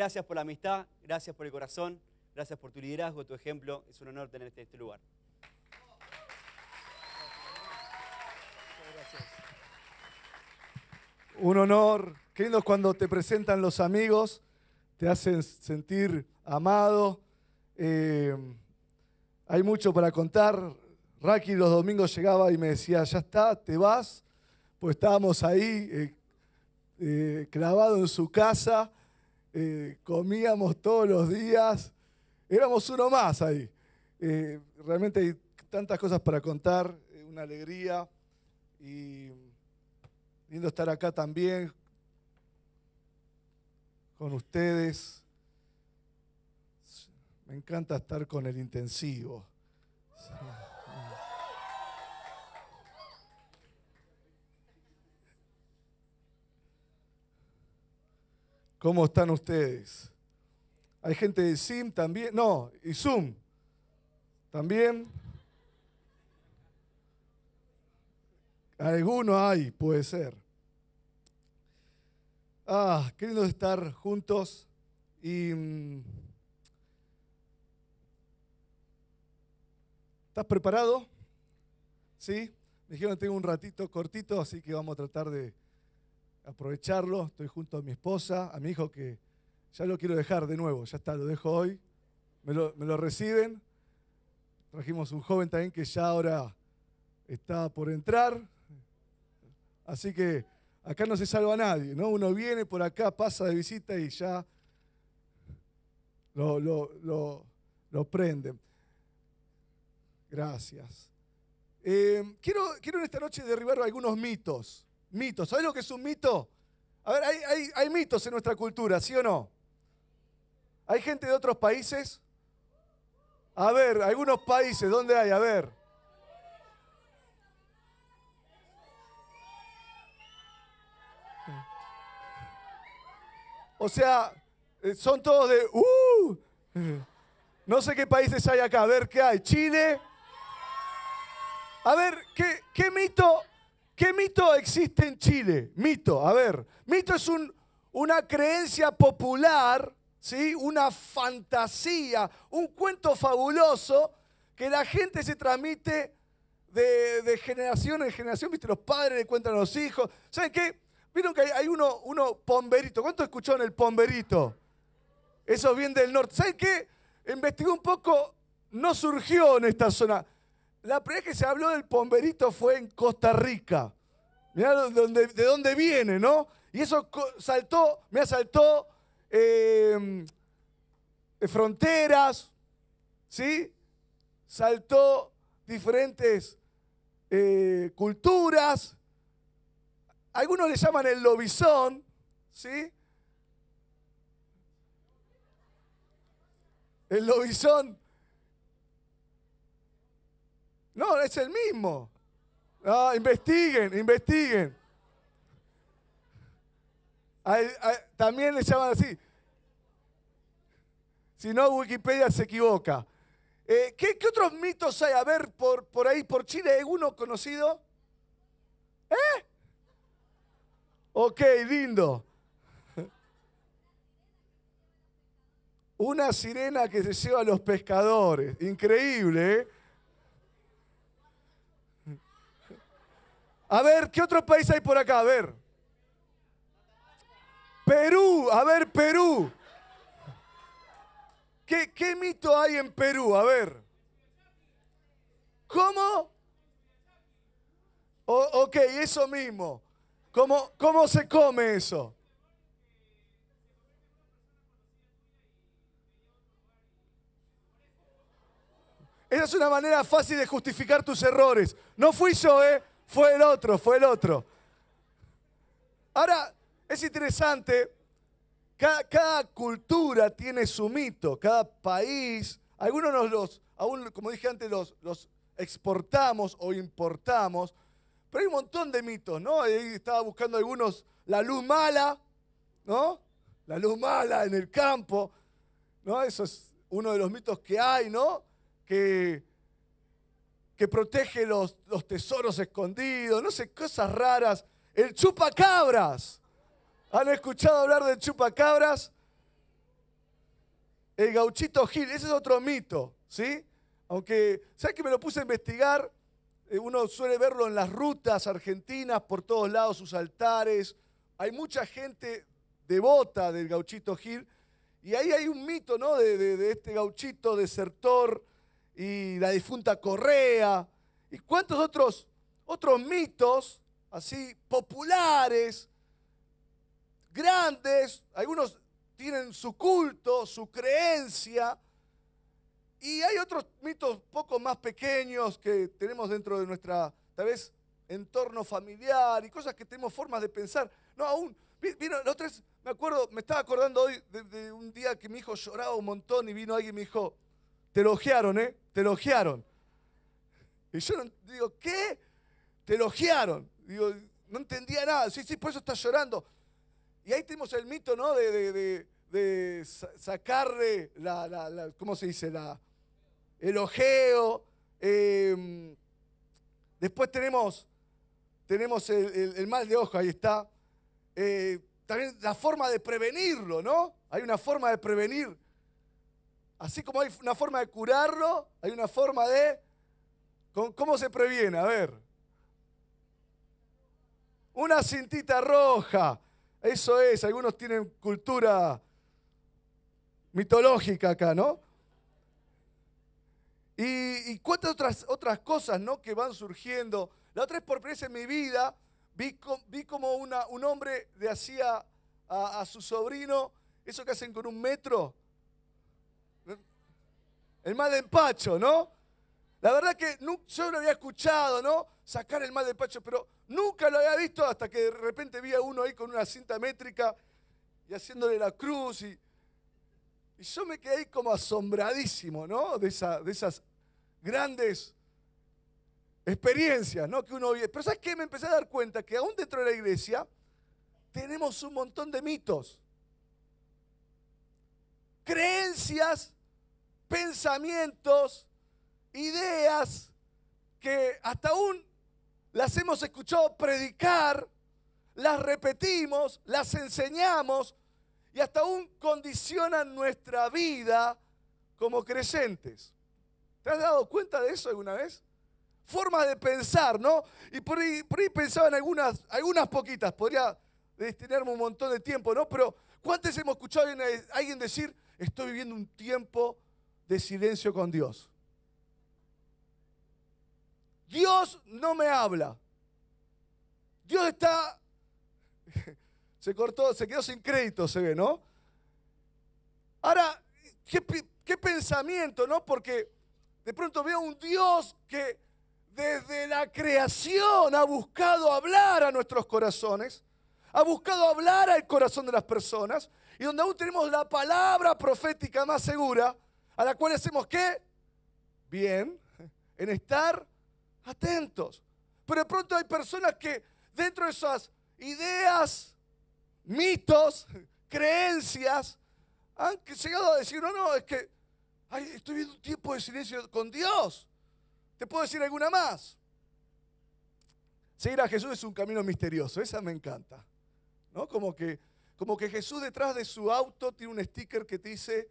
gracias por la amistad, gracias por el corazón, gracias por tu liderazgo, tu ejemplo. Es un honor tenerte este, en este lugar. Un honor. Qué lindo es cuando te presentan los amigos, te hacen sentir amado. Eh, hay mucho para contar. Raki los domingos llegaba y me decía, ya está, te vas. Pues estábamos ahí, clavados eh, eh, clavado en su casa, eh, comíamos todos los días, éramos uno más ahí. Eh, realmente hay tantas cosas para contar, eh, una alegría y lindo estar acá también con ustedes. Me encanta estar con el intensivo. ¿Cómo están ustedes? Hay gente de Sim también, no, y Zoom también. Alguno hay, puede ser. Ah, qué lindo estar juntos mm, ¿Estás preparado? ¿Sí? dijeron que tengo un ratito cortito, así que vamos a tratar de aprovecharlo. Estoy junto a mi esposa, a mi hijo que ya lo quiero dejar de nuevo, ya está, lo dejo hoy. Me lo, reciben. Trajimos un joven también que ya ahora está por entrar. Así que acá no se salva a nadie, ¿no? Uno viene por acá, pasa de visita y ya lo, lo, lo, prenden. Gracias. Eh, quiero, quiero en esta noche derribar algunos mitos Mitos, ¿Sabes lo que es un mito? A ver, hay, mitos en nuestra cultura, ¿sí o no? ¿Hay gente de otros países? A ver, algunos países, ¿dónde hay? A ver. O sea, eh, son todos de, ¡uh! no sé qué países hay acá, a ver qué hay, Chile. A ver, ¿qué, qué mito ¿Qué mito existe en Chile? Mito, a ver, mito es un, una creencia popular, ¿sí? una fantasía, un cuento fabuloso que la gente se transmite de, generación en generación, ¿viste? Los padres le cuentan a los hijos. ¿Saben qué? Vieron que hay, uno, uno pomberito. ¿Cuánto escuchó en el pomberito? Eso viene del norte. ¿Saben qué? Investigó un poco, no surgió en esta zona. La primera vez que se habló del pomberito fue en Costa Rica. Mirá de dónde viene, ¿no? Y eso saltó, me asaltó em, eh, fronteras, ¿sí? Saltó diferentes eh, culturas. Algunos le llaman el lobizón, ¿sí? El lobizón no, es el mismo. Ah, investiguen, investiguen. también le llaman así. Si no, Wikipedia se equivoca. Eh, ¿qué, otros mitos hay? A ver, por, por ahí, por Chile, ¿hay uno conocido? ¿Eh? Ok, lindo. Una sirena que se lleva a los pescadores. Increíble, ¿eh? A ver, ¿qué otro país hay por acá? A ver. Perú, a ver, Perú. ¿Qué, mito hay en Perú? A ver. ¿Cómo? ok, eso mismo. ¿Cómo, ¿Cómo se come eso? Esa es una manera fácil de justificar tus errores. No fui yo, ¿eh? fue el otro, fue el otro. Ahora, es interesante, cada, cultura tiene su mito, cada país, algunos nos los, como dije antes, los, exportamos o importamos, pero hay un montón de mitos, ¿no? Ahí estaba buscando algunos, la luz mala, ¿no? La luz mala en el campo, ¿no? Eso es uno de los mitos que hay, ¿no? Que que protege los, los tesoros escondidos, no sé, cosas raras. El chupacabras. ¿Han escuchado hablar del chupacabras? El gauchito Gil, ese es otro mito, ¿sí? Aunque, ¿sabes que me lo puse a investigar? Eh, uno suele verlo en las rutas argentinas, por todos lados, sus altares. Hay mucha gente devota del gauchito Gil. Y ahí hay un mito, ¿no? De, de este gauchito desertor y la difunta Correa y cuántos otros, otros mitos así populares, grandes, algunos tienen su culto, su creencia, y hay otros mitos poco más pequeños que tenemos dentro de nuestra, tal vez, entorno familiar y cosas que tenemos formas de pensar. No, aún, vino, los tres, me acuerdo, me estaba acordando hoy de, de un día que mi hijo lloraba un montón y vino alguien y me dijo, te elogiaron, ¿eh? Te elogiaron. Y yo digo, ¿qué? Te elogiaron. Digo, no entendía nada. Sí, sí, por eso estás llorando. Y ahí tenemos el mito, ¿no? De, sacarle la, la, ¿cómo se dice? La, el ojeo. Em, después tenemos, tenemos el, mal de ojo, ahí está. Eh, también la forma de prevenirlo, ¿no? Hay una forma de prevenir Así como hay una forma de curarlo, hay una forma de... ¿Cómo se previene? A ver. Una cintita roja. Eso es. Algunos tienen cultura mitológica acá, ¿no? Y, cuántas otras, otras cosas, ¿no? Que van surgiendo. La otra es por primera en mi vida vi, vi como un hombre le hacía a, su sobrino eso que hacen con un metro, el mal de empacho, ¿no? La verdad que yo lo había escuchado, ¿no? Sacar el mal de pacho, pero nunca lo había visto hasta que de repente vi a uno ahí con una cinta métrica y haciéndole la cruz. Y, yo me quedé ahí como asombradísimo, ¿no? De, de esas grandes experiencias, ¿no? Que uno vive. Pero ¿sabes qué? Me empecé a dar cuenta que aún dentro de la iglesia tenemos un montón de mitos. Creencias pensamientos, ideas que hasta aún las hemos escuchado predicar, las repetimos, las enseñamos y hasta aún condicionan nuestra vida como creyentes. ¿Te has dado cuenta de eso alguna vez? Formas de pensar, ¿no? Y por ahí, pensaba en algunas, algunas poquitas, podría destinarme un montón de tiempo, ¿no? Pero ¿cuántas hemos escuchado a eh, alguien decir, estoy viviendo un tiempo de silencio con Dios. Dios no me habla. Dios está... Se cortó, se quedó sin crédito, se ve, ¿no? Ahora, qué, pensamiento, ¿no? Porque de pronto veo un Dios que desde la creación ha buscado hablar a nuestros corazones, ha buscado hablar al corazón de las personas, y donde aún tenemos la palabra profética más segura, a la cual hacemos qué? Bien, en estar atentos. Pero de pronto hay personas que dentro de esas ideas, mitos, creencias, han llegado a decir, no, no, es que estoy viendo un tiempo de silencio con Dios. ¿Te puedo decir alguna más? Seguir a Jesús es un camino misterioso, esa me encanta. ¿No? Como que, como que Jesús detrás de su auto tiene un sticker que te dice,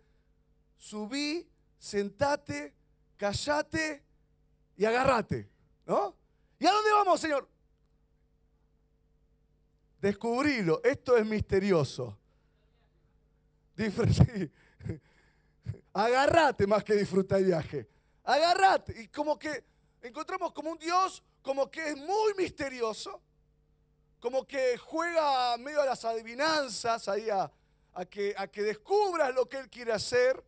subí, sentate, callate y agarrate. ¿No? ¿Y a dónde vamos, Señor? Descubrilo, esto es misterioso. Disfrutí, agarrate más que disfruta el viaje. Agarrate. Y como que encontramos como un Dios, como que es muy misterioso, como que juega medio a las adivinanzas, ahí a, que, a que descubras lo que Él quiere hacer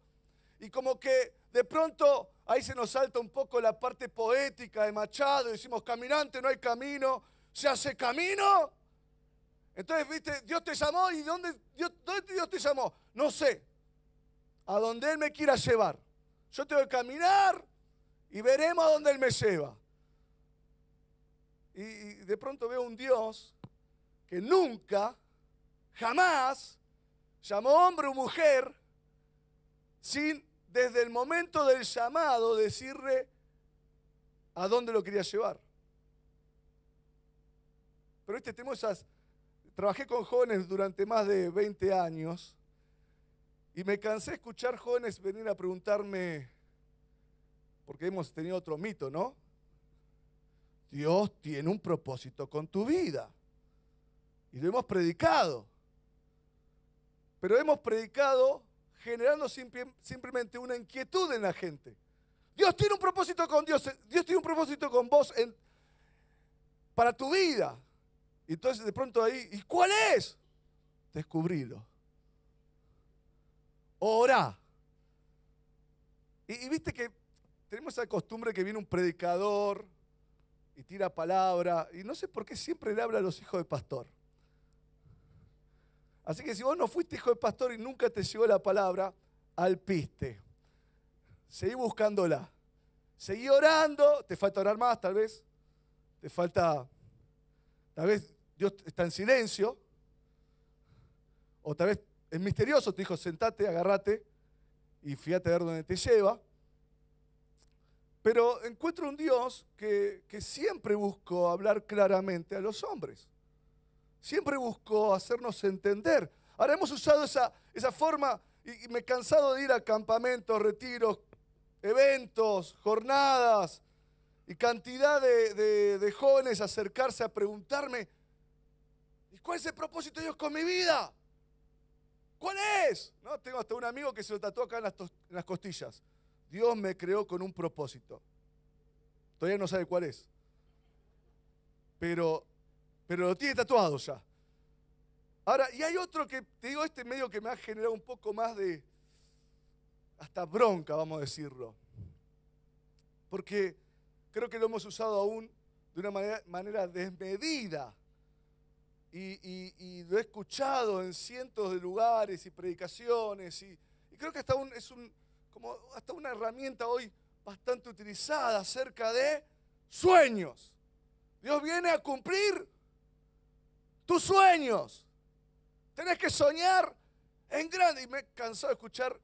y como que de pronto ahí se nos salta un poco la parte poética de Machado, decimos, caminante no hay camino, se hace camino. Entonces, viste, Dios te llamó y ¿dónde Dios, te llamó? No sé, a donde Él me quiera llevar. Yo tengo que caminar y veremos a dónde Él me lleva. y de pronto veo un Dios que nunca, jamás, llamó hombre o mujer sin desde el momento del llamado decirle a dónde lo quería llevar. Pero este tenemos Trabajé con jóvenes durante más de 20 años y me cansé de escuchar jóvenes venir a preguntarme, porque hemos tenido otro mito, ¿no? Dios tiene un propósito con tu vida. Y lo hemos predicado. Pero hemos predicado generando simplemente una inquietud en la gente. Dios tiene un propósito con Dios, eh, Dios tiene un propósito con vos para tu vida. Y Entonces de pronto ahí, ¿y cuál es? Descubrilo. Ora. Y, y viste que tenemos esa costumbre que viene un predicador y tira palabra, y no sé por qué siempre le habla a los hijos de pastor. Así que si vos no fuiste hijo de pastor y nunca te llegó la palabra, al piste. Seguí buscándola. Seguí orando. Te falta orar más, tal vez. Te falta. Tal vez Dios está en silencio. O tal vez es misterioso. Te dijo, sentate, agárrate y fíjate a ver dónde te lleva. Pero encuentro un Dios que, que siempre buscó hablar claramente a los hombres. Siempre buscó hacernos entender. Ahora hemos usado esa, esa forma y, me he cansado de ir a campamentos, retiros, eventos, jornadas y cantidad de, jóvenes acercarse a preguntarme, ¿y cuál es el propósito de Dios con mi vida? ¿Cuál es? ¿No? Tengo hasta un amigo que se lo tatuó acá las, en las, costillas. Dios me creó con un propósito. Todavía no sabe cuál es. Pero pero lo tiene tatuado ya. Ahora, y hay otro que, te digo, este medio que me ha generado un poco más de, hasta bronca, vamos a decirlo, porque creo que lo hemos usado aún de una manera, desmedida. Y, lo he escuchado en cientos de lugares y predicaciones, y, creo que hasta, un, es un, como hasta una herramienta hoy bastante utilizada acerca de sueños. Dios viene a cumplir tus sueños. Tenés que soñar en grande. Y me he cansado de escuchar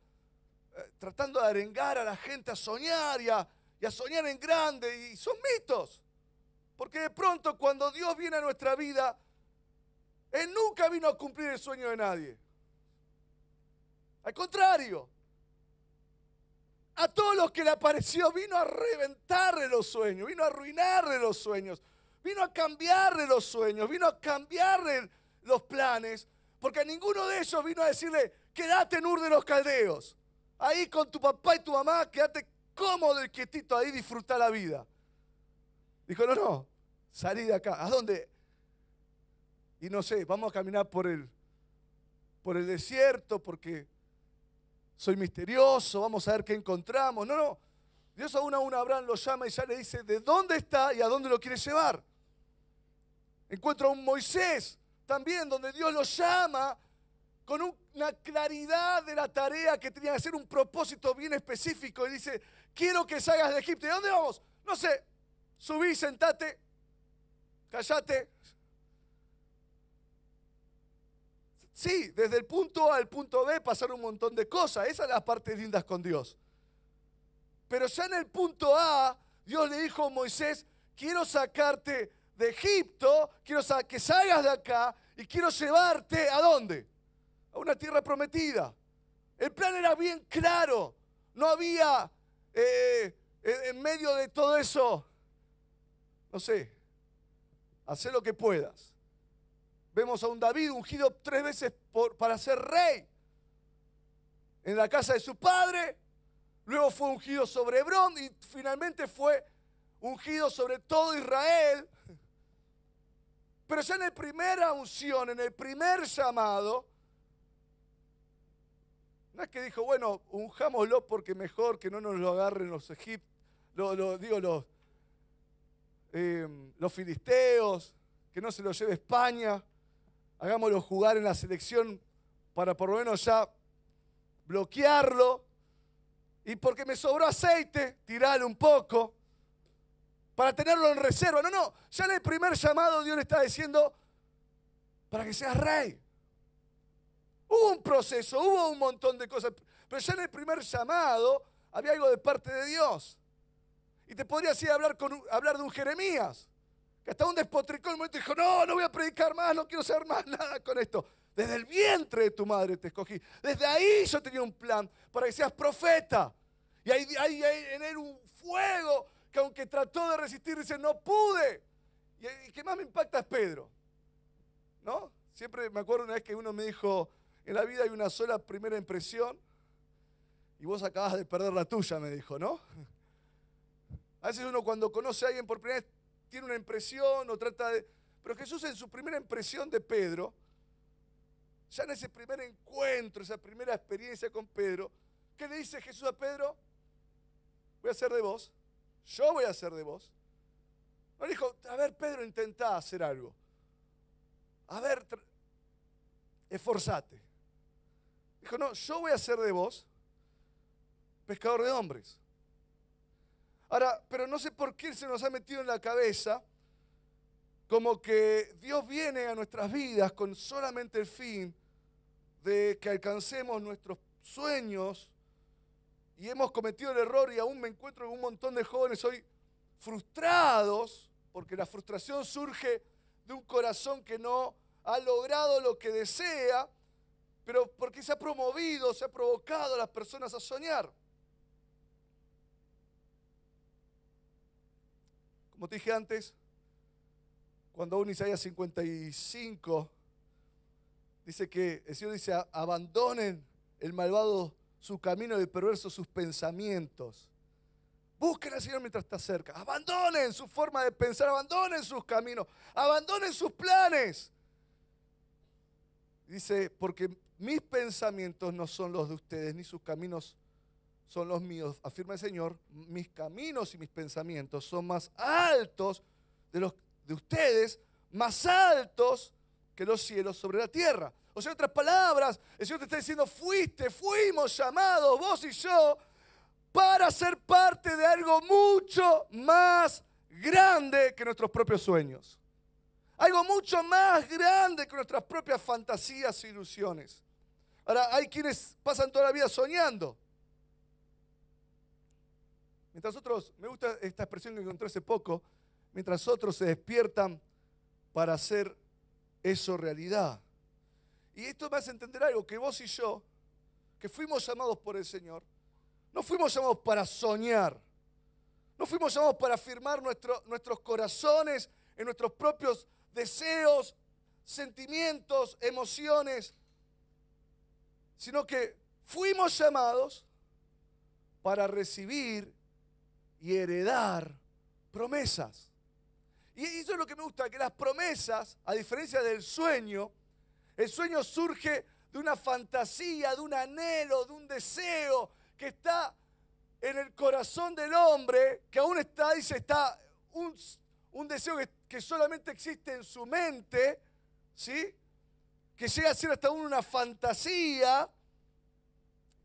eh, tratando de arengar a la gente a soñar y y a soñar en grande. Y son mitos. Porque de pronto cuando Dios viene a nuestra vida, Él nunca vino a cumplir el sueño de nadie. Al contrario, a todos los que le apareció vino a reventarle los sueños, vino a arruinarle los sueños. Vino a cambiarle los sueños, vino a cambiarle los planes, porque ninguno de ellos vino a decirle, quédate en Ur de los Caldeos, ahí con tu papá y tu mamá, quédate cómodo y quietito ahí, disfruta la vida. Dijo, no, no, salí de acá. ¿A dónde? Y no sé, vamos a caminar por el, por el desierto porque soy misterioso, vamos a ver qué encontramos. No, no, Dios aún a uno a Abraham lo llama y ya le dice de dónde está y a dónde lo quiere llevar. Encuentro a un Moisés también donde Dios lo llama con una claridad de la tarea que tenía que ser un propósito bien específico y dice, quiero que salgas de Egipto. ¿Y dónde vamos? No sé, subí, sentate, callate. Sí, desde el punto A al punto B pasaron un montón de cosas. Esas son las partes lindas con Dios. Pero ya en el punto A, Dios le dijo a Moisés, quiero sacarte de Egipto, quiero que salgas de acá y quiero llevarte a dónde? A una tierra prometida. El plan era bien claro, no había eh, en medio de todo eso, no sé, hacer lo que puedas. Vemos a un David ungido tres veces para ser rey en la casa de su padre, Luego fue ungido sobre Hebrón y finalmente fue ungido sobre todo Israel. Pero ya en la primera unción, en el primer llamado, no es que dijo, bueno, unjámoslo porque mejor que no nos lo agarren los egipcios, lo, digo, los, em, los filisteos, que no se lo lleve España, hagámoslo jugar en la selección para por lo menos ya bloquearlo. Y porque me sobró aceite, tirale un poco para tenerlo en reserva. No, no, ya en el primer llamado Dios le está diciendo, para que seas rey. Hubo un proceso, hubo un montón de cosas, pero ya en el primer llamado había algo de parte de Dios. Y te podría ir hablar, con, hablar de un Jeremías, que hasta un despotricó el momento y dijo, no, no voy a predicar más, no quiero saber más nada con esto. Desde el vientre de tu madre te escogí. Desde ahí yo tenía un plan para que seas profeta. Y hay, en él un fuego que aunque trató de resistir, dice, no pude. Y, y que más me impacta es Pedro. ¿No? Siempre me acuerdo una vez que uno me dijo, en la vida hay una sola primera impresión y vos acabas de perder la tuya, me dijo, ¿no? A veces uno cuando conoce a alguien por primera vez tiene una impresión o trata de... Pero Jesús en su primera impresión de Pedro, ya en ese primer encuentro, esa primera experiencia con Pedro, ¿qué le dice Jesús a Pedro? Voy a ser de vos, yo voy a ser de vos. dijo, a ver Pedro, intentá hacer algo. A ver, esforzate. Dijo, no, yo voy a ser de vos pescador de hombres. Ahora, pero no sé por qué se nos ha metido en la cabeza como que Dios viene a nuestras vidas con solamente el fin de que alcancemos nuestros sueños y hemos cometido el error y aún me encuentro con en un montón de jóvenes hoy frustrados, porque la frustración surge de un corazón que no ha logrado lo que desea, pero porque se ha promovido, se ha provocado a las personas a soñar. Como te dije antes, cuando en Isaías 55 dice que el Señor dice, abandonen el malvado su camino y el perverso sus pensamientos. Busquen al Señor mientras está cerca. Abandonen su forma de pensar, abandonen sus caminos, abandonen sus planes. Dice, porque mis pensamientos no son los de ustedes, ni sus caminos son los míos. Afirma el Señor, mis caminos y mis pensamientos son más altos de los de ustedes más altos que los cielos sobre la tierra. O sea, en otras palabras, el Señor te está diciendo, fuiste, fuimos llamados, vos y yo, para ser parte de algo mucho más grande que nuestros propios sueños. Algo mucho más grande que nuestras propias fantasías e ilusiones. Ahora, hay quienes pasan toda la vida soñando. Mientras otros, me gusta esta expresión que encontré hace poco, mientras otros se despiertan para hacer eso realidad. Y esto me hace entender algo, que vos y yo, que fuimos llamados por el Señor, no fuimos llamados para soñar, no fuimos llamados para afirmar nuestros corazones en nuestros propios deseos, sentimientos, emociones, sino que fuimos llamados para recibir y heredar promesas. Y eso es lo que me gusta, que las promesas, a diferencia del sueño, el sueño surge de una fantasía, de un anhelo, de un deseo que está en el corazón del hombre, que aún está, dice, está un, deseo que, solamente existe en su mente, ¿sí? Que llega a ser hasta aún una fantasía,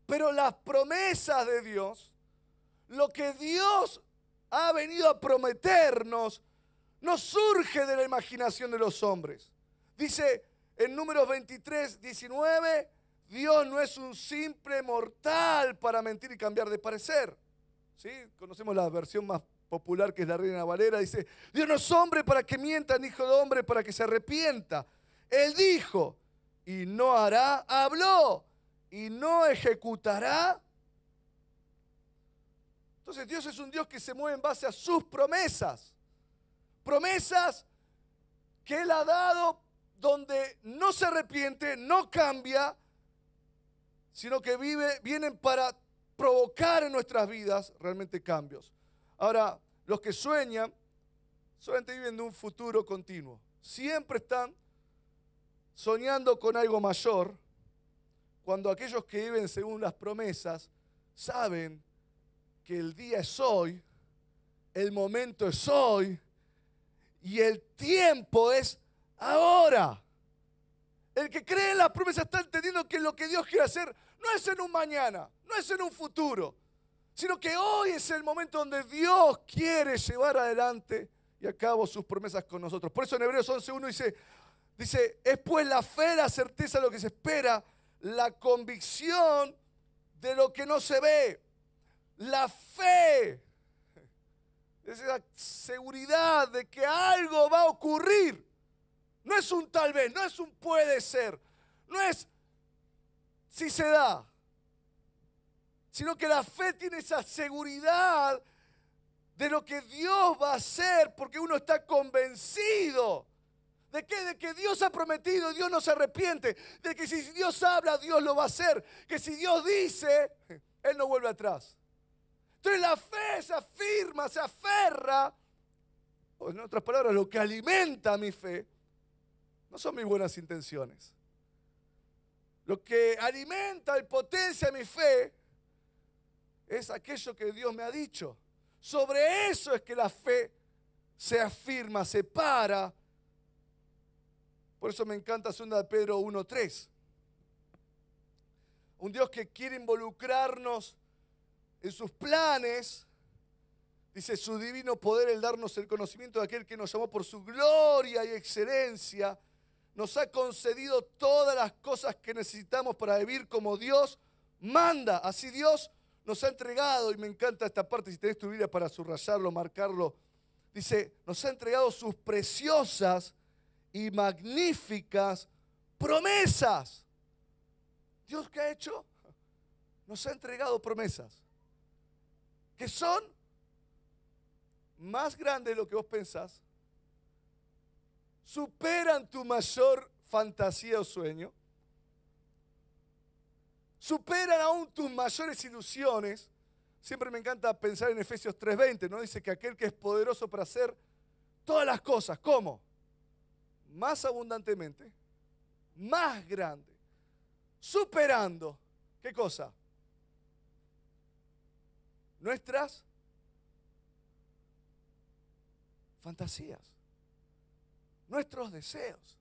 pero las promesas de Dios, lo que Dios ha venido a prometernos, no surge de la imaginación de los hombres. Dice en números 23, 19, Dios no es un simple mortal para mentir y cambiar de parecer. ¿Sí? Conocemos la versión más popular que es la Reina Valera. Dice, Dios no es hombre para que mienta, ni hijo de hombre para que se arrepienta. Él dijo y no hará, habló y no ejecutará. Entonces Dios es un Dios que se mueve en base a sus promesas promesas que Él ha dado donde no se arrepiente, no cambia, sino que vive, vienen para provocar en nuestras vidas realmente cambios. Ahora, los que sueñan solamente viven de un futuro continuo. Siempre están soñando con algo mayor, cuando aquellos que viven según las promesas saben que el día es hoy, el momento es hoy, y el tiempo es ahora. El que cree en las promesas está entendiendo que lo que Dios quiere hacer no es en un mañana, no es en un futuro, sino que hoy es el momento donde Dios quiere llevar adelante y a cabo sus promesas con nosotros. Por eso en Hebreos 11.1 dice, dice, es pues la fe, la certeza de lo que se espera, la convicción de lo que no se ve. La fe esa seguridad de que algo va a ocurrir. No es un tal vez, no es un puede ser, no es si se da, sino que la fe tiene esa seguridad de lo que Dios va a hacer, porque uno está convencido. ¿De que De que Dios ha prometido, Dios no se arrepiente. De que si Dios habla, Dios lo va a hacer. Que si Dios dice, Él no vuelve atrás. Entonces la fe se afirma, se aferra, en otras palabras, lo que alimenta mi fe, no son mis buenas intenciones. Lo que alimenta y potencia mi fe es aquello que Dios me ha dicho. Sobre eso es que la fe se afirma, se para. Por eso me encanta de Pedro 1.3. Un Dios que quiere involucrarnos en sus planes, dice su divino poder el darnos el conocimiento de aquel que nos llamó por su gloria y excelencia, nos ha concedido todas las cosas que necesitamos para vivir como Dios manda. Así Dios nos ha entregado, y me encanta esta parte, si tenés tu para subrayarlo, marcarlo, dice, nos ha entregado sus preciosas y magníficas promesas. ¿Dios qué ha hecho? Nos ha entregado promesas que son más grandes de lo que vos pensás, superan tu mayor fantasía o sueño, superan aún tus mayores ilusiones. Siempre me encanta pensar en Efesios 3:20, ¿no? Dice que aquel que es poderoso para hacer todas las cosas, ¿cómo? Más abundantemente, más grande, superando, ¿qué cosa? nuestras fantasías, nuestros deseos.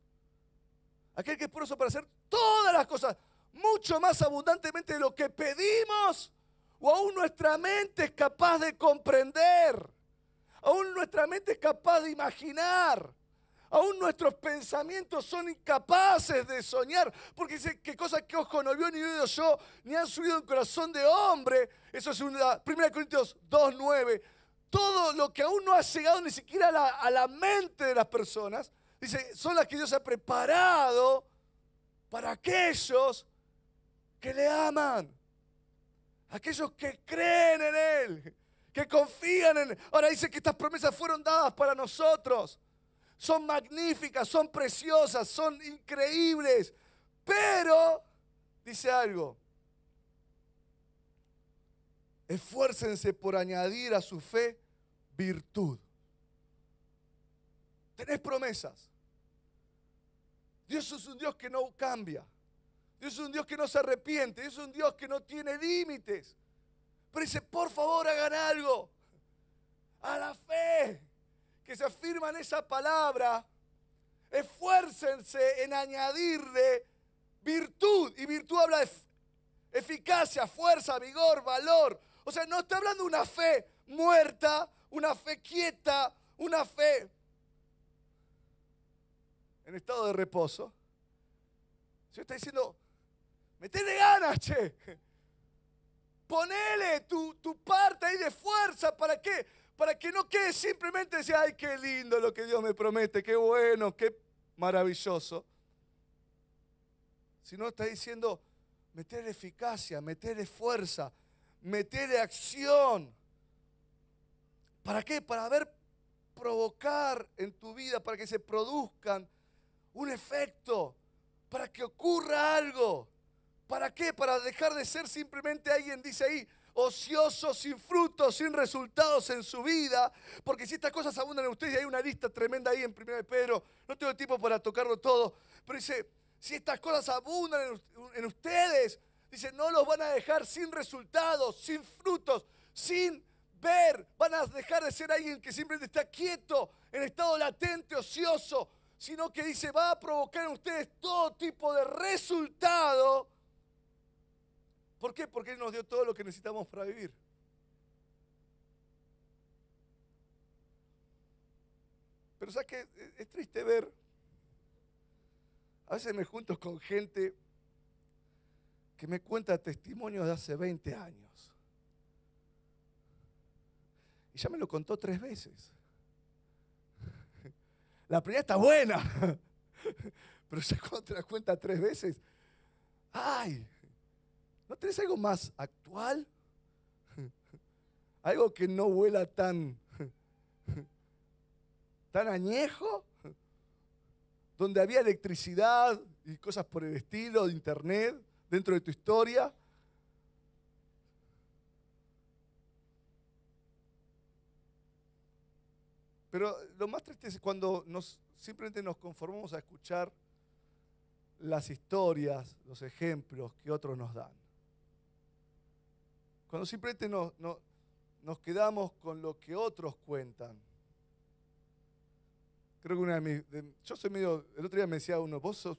Aquel que es eso para hacer todas las cosas mucho más abundantemente de lo que pedimos o aún nuestra mente es capaz de comprender, aún nuestra mente es capaz de imaginar. Aún nuestros pensamientos son incapaces de soñar, porque dice que cosas que ojo no vio ni oído yo, ni han subido en corazón de hombre. Eso es una, 1 Corintios 2.9. Todo lo que aún no ha llegado ni siquiera a la, mente de las personas, dice, son las que Dios ha preparado para aquellos que le aman, aquellos que creen en Él que confían en Él. Ahora dice que estas promesas fueron dadas para nosotros son magníficas, son preciosas, son increíbles, pero, dice algo, esfuércense por añadir a su fe virtud. Tenés promesas. Dios es un Dios que no cambia. Dios es un Dios que no se arrepiente. Dios es un Dios que no tiene límites. Pero dice, por favor hagan algo. A la fe que se afirman esa palabra, esfuércense en añadirle virtud. Y virtud habla de eficacia, fuerza, vigor, valor. O sea, no está hablando de una fe muerta, una fe quieta, una fe en estado de reposo. Se está diciendo, metele ganas, che. Ponele tu, tu parte ahí de fuerza. ¿Para qué? para que no quede simplemente decir, ay, qué lindo lo que Dios me promete, qué bueno, qué maravilloso. Sino está diciendo, meter eficacia, meter fuerza, meter acción. ¿Para qué? Para ver provocar en tu vida, para que se produzcan un efecto, para que ocurra algo. ¿Para qué? Para dejar de ser simplemente alguien, dice ahí, ociosos, sin frutos, sin resultados en su vida. Porque si estas cosas abundan en ustedes, y hay una lista tremenda ahí en 1 Pedro, no tengo tiempo para tocarlo todo, pero dice, si estas cosas abundan en, ustedes, dice, no los van a dejar sin resultados, sin frutos, sin ver, van a dejar de ser alguien que simplemente está quieto, en estado latente, ocioso, sino que dice, va a provocar en ustedes todo tipo de resultado ¿Por qué? Porque Él nos dio todo lo que necesitamos para vivir. Pero sabes que es triste ver, a veces me junto con gente que me cuenta testimonios de hace 20 años. Y ya me lo contó tres veces. La primera está buena, pero ya cuando te la cuenta tres veces, ¡ay! ¿No tenés algo más actual? Algo que no vuela tan, tan añejo, donde había electricidad y cosas por el estilo, de internet, dentro de tu historia. Pero lo más triste es cuando nos, simplemente nos conformamos a escuchar las historias, los ejemplos que otros nos dan. Cuando simplemente no, no, nos quedamos con lo que otros cuentan. Creo que una de mis. yo soy medio. El otro día me decía uno, vos sos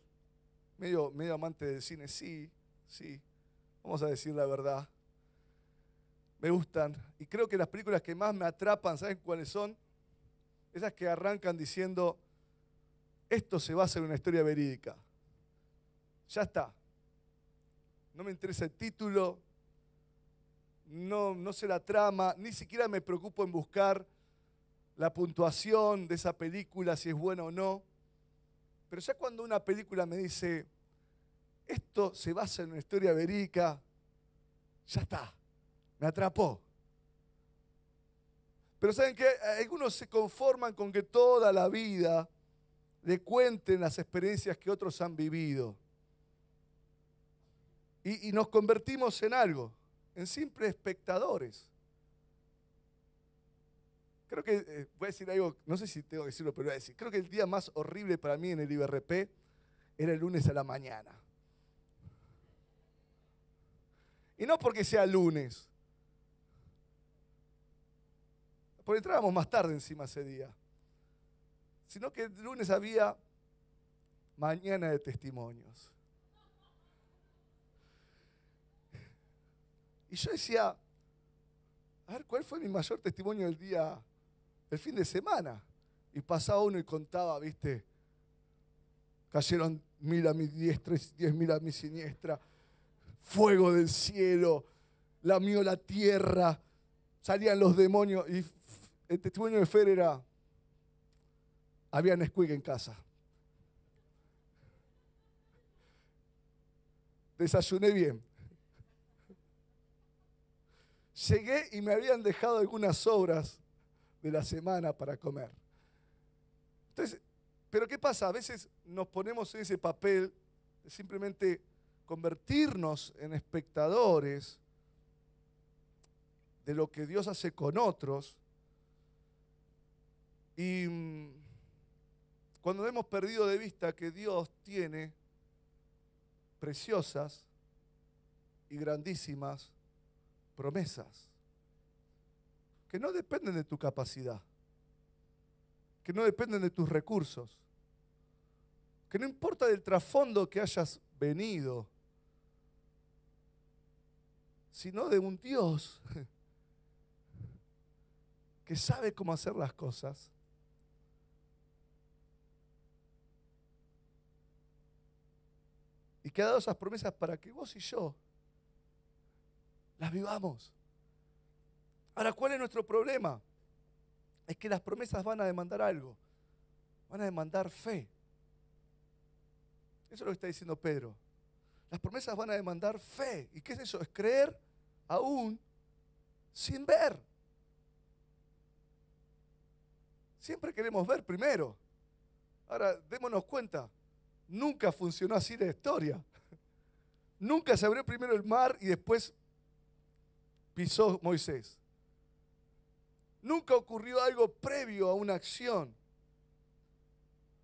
medio, medio amante del cine. Sí, sí. Vamos a decir la verdad. Me gustan. Y creo que las películas que más me atrapan, ¿saben cuáles son? Esas que arrancan diciendo, esto se basa en una historia verídica. Ya está. No me interesa el título, no, no sé la trama, ni siquiera me preocupo en buscar la puntuación de esa película, si es buena o no. Pero ya cuando una película me dice, esto se basa en una historia verica, ya está, me atrapó. Pero saben que algunos se conforman con que toda la vida le cuenten las experiencias que otros han vivido. y nos convertimos en algo en simples espectadores. Creo que, eh, voy a decir algo, no sé si tengo que decirlo, pero voy a decir, creo que el día más horrible para mí en el IBRP era el lunes a la mañana. Y no porque sea lunes, porque entrábamos más tarde encima ese día, sino que el lunes había mañana de testimonios. Y yo decía, a ver, ¿cuál fue mi mayor testimonio del día, el fin de semana? Y pasaba uno y contaba, viste, cayeron mil a mi diestra, diez mil a mi siniestra, fuego del cielo, lamió la tierra, salían los demonios. Y el testimonio de Fer era, había Nesquik en casa. Desayuné bien llegué y me habían dejado algunas sobras de la semana para comer. Entonces, pero ¿qué pasa? A veces nos ponemos en ese papel de simplemente convertirnos en espectadores de lo que Dios hace con otros. Y mm, cuando hemos perdido de vista que Dios tiene preciosas y grandísimas promesas que no dependen de tu capacidad, que no dependen de tus recursos, que no importa del trasfondo que hayas venido, sino de un Dios que sabe cómo hacer las cosas. Y que ha dado esas promesas para que vos y yo las vivamos. Ahora, ¿cuál es nuestro problema? Es que las promesas van a demandar algo. Van a demandar fe. Eso es lo que está diciendo Pedro. Las promesas van a demandar fe. ¿Y qué es eso? Es creer aún sin ver. Siempre queremos ver primero. Ahora, démonos cuenta, nunca funcionó así la historia. Nunca se abrió primero el mar y después pisó Moisés. Nunca ocurrió algo previo a una acción.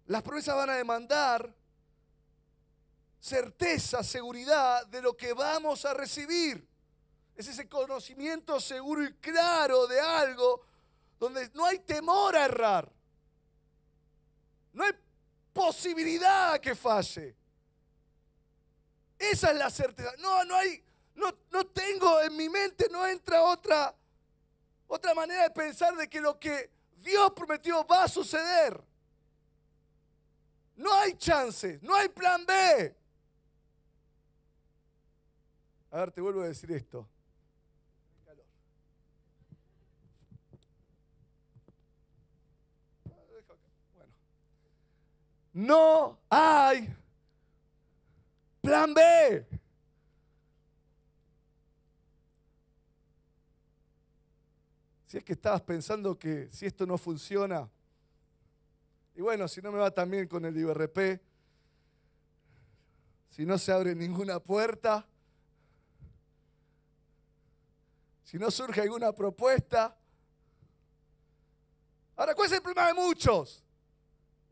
Las promesas van a demandar certeza, seguridad de lo que vamos a recibir. Es ese conocimiento seguro y claro de algo donde no hay temor a errar. No hay posibilidad que falle. Esa es la certeza. No, no hay no, tengo en mi mente, no entra otra, otra manera de pensar de que lo que Dios prometió va a suceder. No hay chance, no hay plan B. A ver, te vuelvo a decir esto. No hay plan B. Si es que estabas pensando que si esto no funciona, y bueno, si no me va tan bien con el IBRP, si no se abre ninguna puerta, si no surge alguna propuesta. Ahora, ¿cuál es el problema de muchos?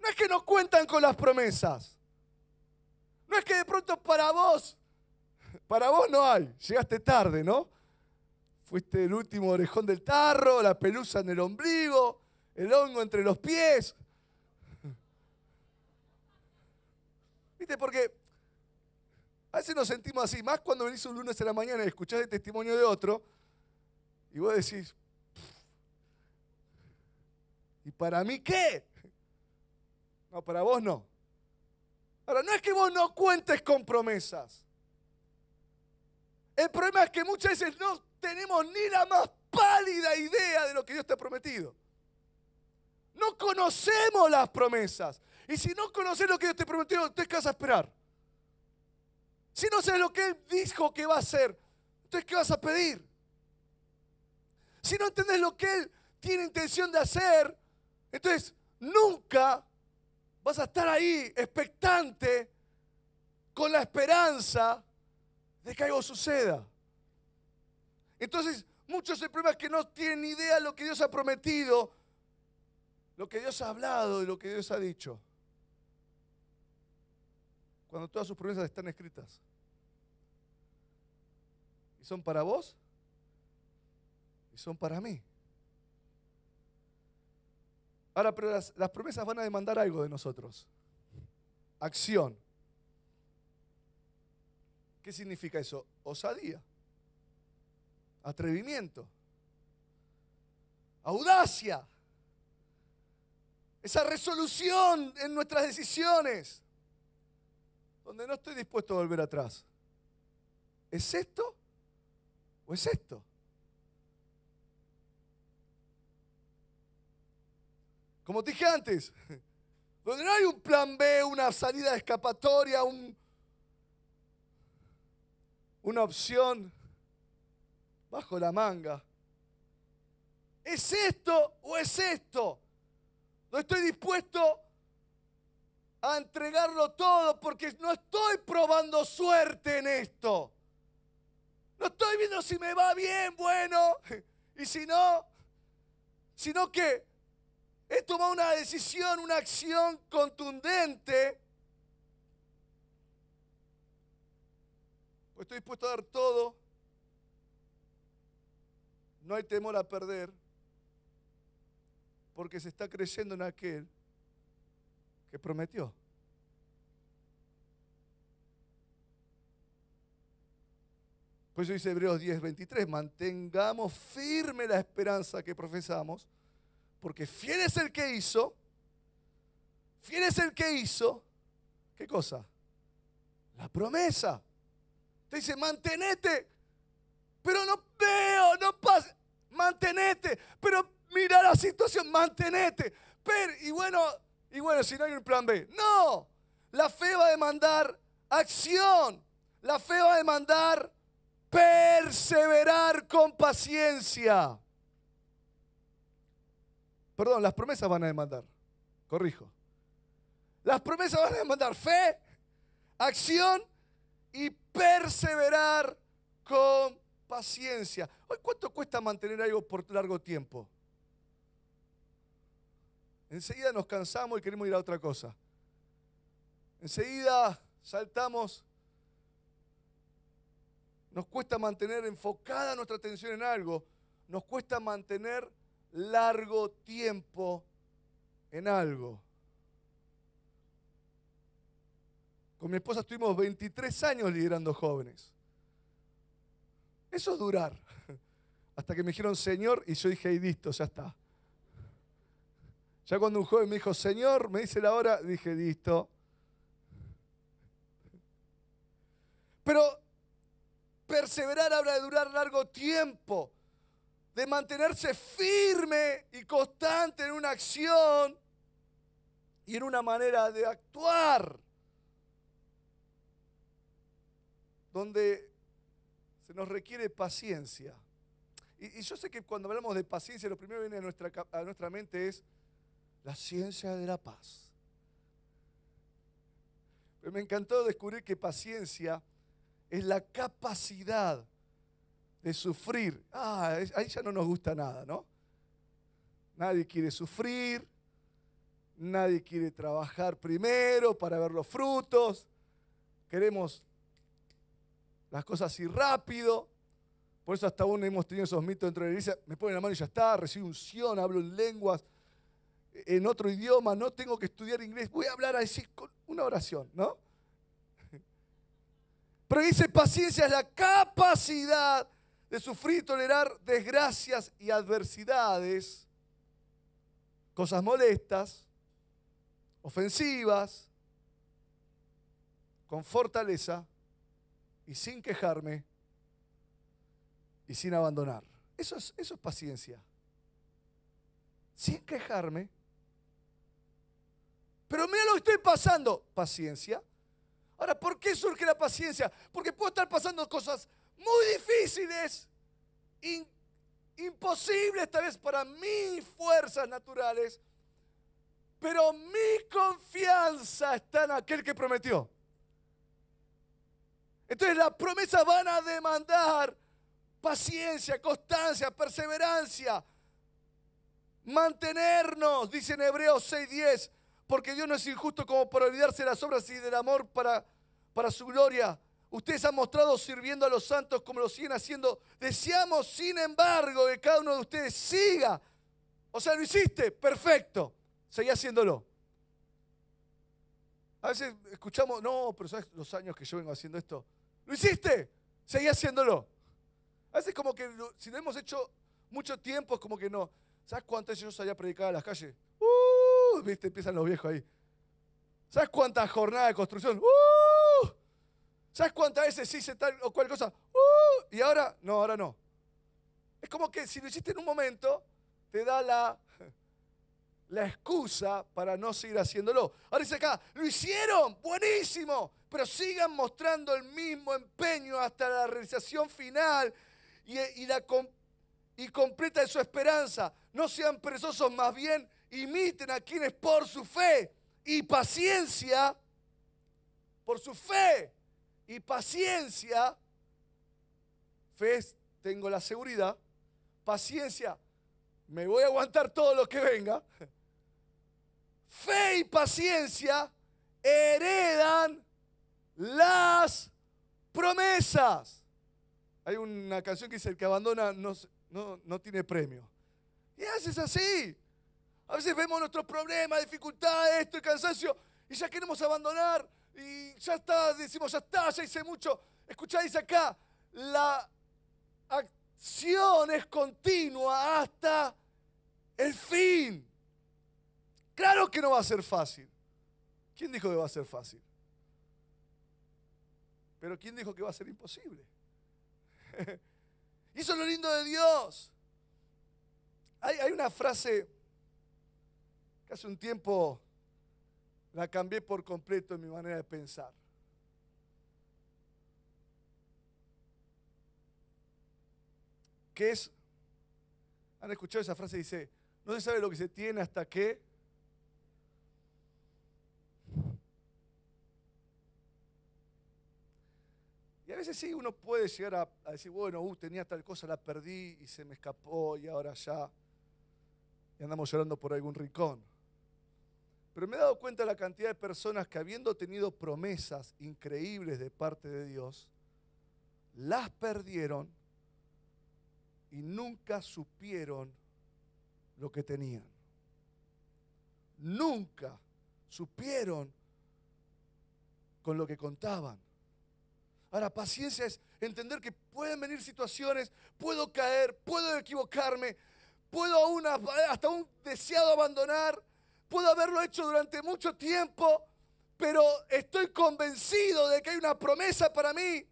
No es que no cuentan con las promesas. No es que de pronto para vos, para vos no hay. Llegaste tarde, ¿no? fuiste el último orejón del tarro, la pelusa en el ombligo, el hongo entre los pies. ¿Viste? Porque a veces nos sentimos así, más cuando venís un lunes a la mañana y escuchás el testimonio de otro, y vos decís, ¿y para mí qué? No, para vos no. Ahora, no es que vos no cuentes con promesas. El problema es que muchas veces no tenemos ni la más pálida idea de lo que Dios te ha prometido. No conocemos las promesas. Y si no conoces lo que Dios te ha prometió, ¿qué vas a esperar. Si no sabes lo que Él dijo que va a hacer, entonces ¿qué vas a pedir? Si no entendés lo que Él tiene intención de hacer, entonces nunca vas a estar ahí expectante con la esperanza de que algo suceda. Entonces, muchos se preguntan que no tienen idea lo que Dios ha prometido, lo que Dios ha hablado y lo que Dios ha dicho. Cuando todas sus promesas están escritas. Y son para vos y son para mí. Ahora, pero las promesas van a demandar algo de nosotros. Acción. ¿Qué significa eso? Osadía atrevimiento, audacia, esa resolución en nuestras decisiones, donde no estoy dispuesto a volver atrás. ¿Es esto o es esto? Como dije antes, donde no hay un plan B, una salida escapatoria, un, una opción bajo la manga. ¿Es esto o es esto? No estoy dispuesto a entregarlo todo porque no estoy probando suerte en esto. No estoy viendo si me va bien, bueno, y si no, sino que he tomado una decisión, una acción contundente. Pues estoy dispuesto a dar todo no hay temor a perder porque se está creyendo en aquel que prometió. Pues eso dice Hebreos 10, 23, mantengamos firme la esperanza que profesamos, porque fiel es el que hizo, fiel es el que hizo, ¿qué cosa? La promesa. Te dice, mantenete, pero no veo, no pasa mantenete. Pero mira la situación, mantenete. y bueno, y bueno, si no hay un plan B. No, la fe va a demandar acción. La fe va a demandar perseverar con paciencia. Perdón, las promesas van a demandar. Corrijo. Las promesas van a demandar fe, acción y perseverar con paciencia paciencia. ¿Cuánto cuesta mantener algo por largo tiempo? Enseguida nos cansamos y queremos ir a otra cosa. Enseguida saltamos. Nos cuesta mantener enfocada nuestra atención en algo. Nos cuesta mantener largo tiempo en algo. Con mi esposa estuvimos 23 años liderando jóvenes. Eso es durar. Hasta que me dijeron Señor y yo dije, ahí listo, ya está. Ya cuando un joven me dijo, Señor, me dice la hora, dije, listo. Pero perseverar habla de durar largo tiempo, de mantenerse firme y constante en una acción y en una manera de actuar. Donde se nos requiere paciencia. Y, yo sé que cuando hablamos de paciencia, lo primero que viene a nuestra, a nuestra mente es la ciencia de la paz. Pero me encantó descubrir que paciencia es la capacidad de sufrir. Ah, ahí ya no nos gusta nada, ¿no? Nadie quiere sufrir, nadie quiere trabajar primero para ver los frutos. Queremos las cosas así rápido. Por eso hasta aún hemos tenido esos mitos dentro de la iglesia. Me ponen la mano y ya está, recibo unción, hablo en lenguas, eh, en otro idioma, no tengo que estudiar inglés. Voy a hablar así con una oración, ¿no? Pero dice paciencia es la capacidad de sufrir y tolerar desgracias y adversidades, cosas molestas, ofensivas, con fortaleza y sin quejarme y sin abandonar. Eso es, paciencia. Sin quejarme. Pero mira lo que estoy pasando. Paciencia. Ahora, ¿por qué surge la paciencia? Porque puedo estar pasando cosas muy difíciles, imposibles tal vez para mis fuerzas naturales, pero mi confianza está en aquel que prometió. Entonces las promesas van a demandar paciencia, constancia, perseverancia, mantenernos, dice en Hebreos 6:10, porque Dios no es injusto como para olvidarse de las obras y del amor para, para su gloria. Ustedes han mostrado sirviendo a los santos como lo siguen haciendo. Deseamos, sin embargo, que cada uno de ustedes siga. O sea, lo hiciste, perfecto. Seguí haciéndolo. A veces escuchamos, no, pero ¿sabes los años que yo vengo haciendo esto? ¿Lo hiciste? Seguí haciéndolo. A veces como que si lo hemos hecho mucho tiempo, es como que no. ¿Sabes cuántas veces yo salía a predicar en las calles? ¡Uh! ¿Viste? Empiezan los viejos ahí. ¿Sabes cuántas jornadas de construcción? ¡Uh! ¿Sabes cuántas veces hice tal o cual cosa? ¡Uh! Y ahora, no, ahora no. Es como que si lo hiciste en un momento, te da la, la excusa para no seguir haciéndolo. Ahora dice acá, lo hicieron, buenísimo pero sigan mostrando el mismo empeño hasta la realización final y, la, y completa de su esperanza. No sean perezosos, más bien imiten a quienes por su fe y paciencia, por su fe y paciencia, fe tengo la seguridad, paciencia, me voy a aguantar todo lo que venga, fe y paciencia heredan las promesas. Hay una canción que dice, el que abandona no, no, tiene premio. Y haces así. A veces vemos nuestros problemas, dificultades, esto, el cansancio, y ya queremos abandonar. Y ya está, decimos, ya está, ya hice mucho. Escuchad dice acá, la acción es continua hasta el fin. Claro que no va a ser fácil. ¿Quién dijo que va a ser fácil? Pero ¿quién dijo que va a ser imposible? y eso es lo lindo de Dios. Hay, una frase que hace un tiempo la cambié por completo en mi manera de pensar. Que es, han escuchado esa frase, dice, no se sabe lo que se tiene hasta que A veces sí uno puede llegar a, decir, bueno, uh, tenía tal cosa, la perdí y se me escapó y ahora ya. andamos llorando por algún rincón. Pero me he dado cuenta la cantidad de personas que habiendo tenido promesas increíbles de parte de Dios, las perdieron y nunca supieron lo que tenían. Nunca supieron con lo que contaban. Ahora, paciencia es entender que pueden venir situaciones, puedo caer, puedo equivocarme, puedo hasta un deseado abandonar, puedo haberlo hecho durante mucho tiempo, pero estoy convencido de que hay una promesa para mí.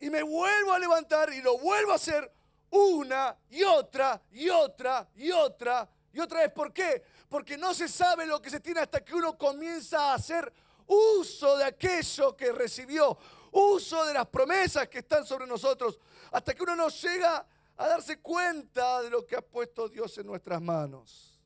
Y me vuelvo a levantar y lo vuelvo a hacer una y otra y otra y otra y otra vez. ¿Por qué? Porque no se sabe lo que se tiene hasta que uno comienza a hacer uso de aquello que recibió, uso de las promesas que están sobre nosotros, hasta que uno no llega a darse cuenta de lo que ha puesto Dios en nuestras manos.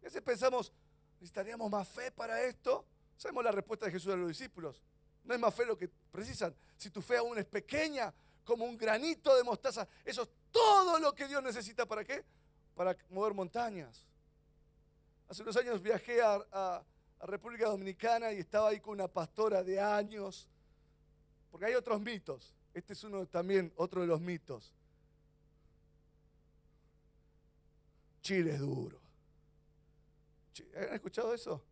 A veces pensamos, ¿necesitaríamos más fe para esto? Sabemos la respuesta de Jesús a los discípulos. No es más fe lo que precisan. Si tu fe aún es pequeña, como un granito de mostaza, eso es todo lo que Dios necesita para qué? Para mover montañas. Hace unos años viajé a República Dominicana y estaba ahí con una pastora de años porque hay otros mitos. Este es uno también, otro de los mitos. Chile es duro. ¿Han escuchado eso?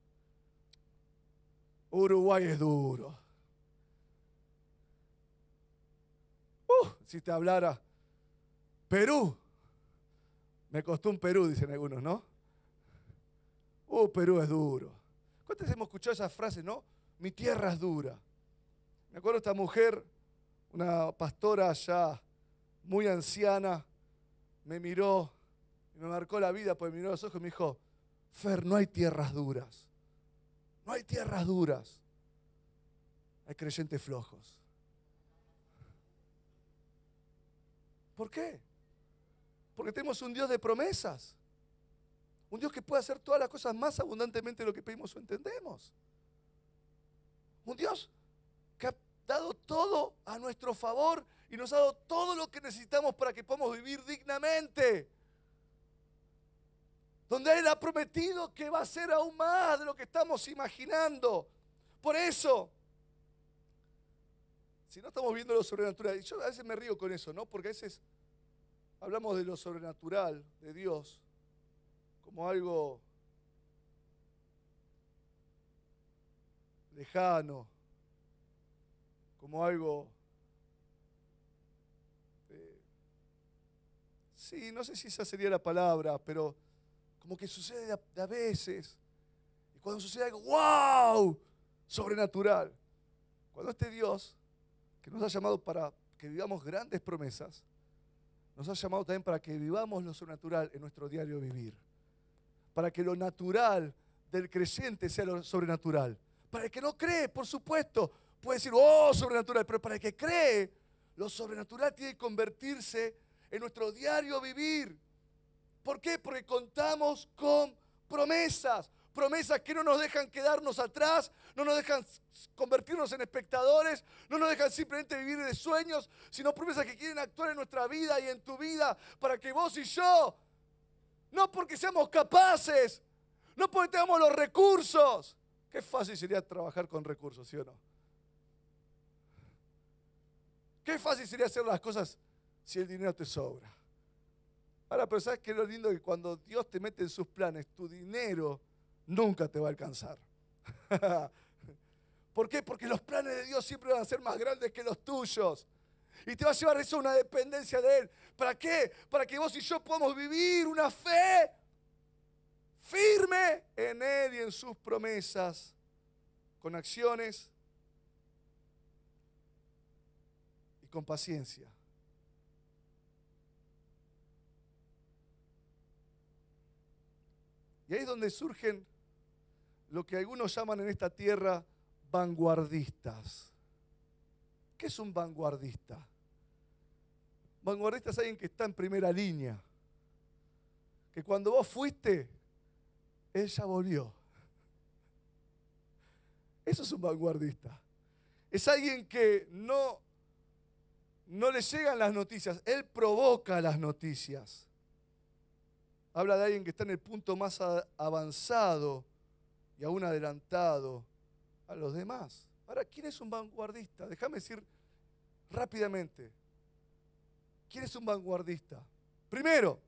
Uruguay es duro. Uh, si te hablara Perú. Me costó un Perú, dicen algunos, ¿no? Uh, Perú es duro. ¿Cuántas hemos escuchado esas frases, no? Mi tierra es dura. Me acuerdo esta mujer, una pastora ya muy anciana, me miró y me marcó la vida, pues me miró los ojos y me dijo, Fer, no hay tierras duras, no hay tierras duras, hay creyentes flojos. ¿Por qué? Porque tenemos un Dios de promesas. Un Dios que puede hacer todas las cosas más abundantemente de lo que pedimos o entendemos. Un Dios dado todo a nuestro favor y nos ha dado todo lo que necesitamos para que podamos vivir dignamente. Donde Él ha prometido que va a ser aún más de lo que estamos imaginando. Por eso, si no estamos viendo lo sobrenatural, y yo a veces me río con eso, ¿no? Porque a veces hablamos de lo sobrenatural, de Dios, como algo lejano, como algo, eh, sí, no sé si esa sería la palabra, pero como que sucede a, veces. Y cuando sucede algo, wow, sobrenatural. Cuando este Dios, que nos ha llamado para que vivamos grandes promesas, nos ha llamado también para que vivamos lo sobrenatural en nuestro diario vivir. Para que lo natural del creciente sea lo sobrenatural. Para el que no cree, por supuesto, puede decir, oh, sobrenatural, pero para el que cree, lo sobrenatural tiene que convertirse en nuestro diario vivir. ¿Por qué? Porque contamos con promesas, promesas que no nos dejan quedarnos atrás, no nos dejan convertirnos en espectadores, no nos dejan simplemente vivir de sueños, sino promesas que quieren actuar en nuestra vida y en tu vida para que vos y yo, no porque seamos capaces, no porque tengamos los recursos, qué fácil sería trabajar con recursos, ¿sí o no? Qué fácil sería hacer las cosas si el dinero te sobra. Ahora, pero ¿sabes qué es lo lindo? Que cuando Dios te mete en sus planes, tu dinero nunca te va a alcanzar. ¿Por qué? Porque los planes de Dios siempre van a ser más grandes que los tuyos. Y te va a llevar eso a una dependencia de Él. ¿Para qué? Para que vos y yo podamos vivir una fe firme en Él y en sus promesas, con acciones con paciencia. Y ahí es donde surgen lo que algunos llaman en esta tierra vanguardistas. ¿Qué es un vanguardista? Vanguardista es alguien que está en primera línea. Que cuando vos fuiste, ella volvió. Eso es un vanguardista. Es alguien que no no le llegan las noticias, Él provoca las noticias. Habla de alguien que está en el punto más avanzado y aún adelantado a los demás. Ahora, ¿quién es un vanguardista? Déjame decir rápidamente. ¿Quién es un vanguardista? Primero,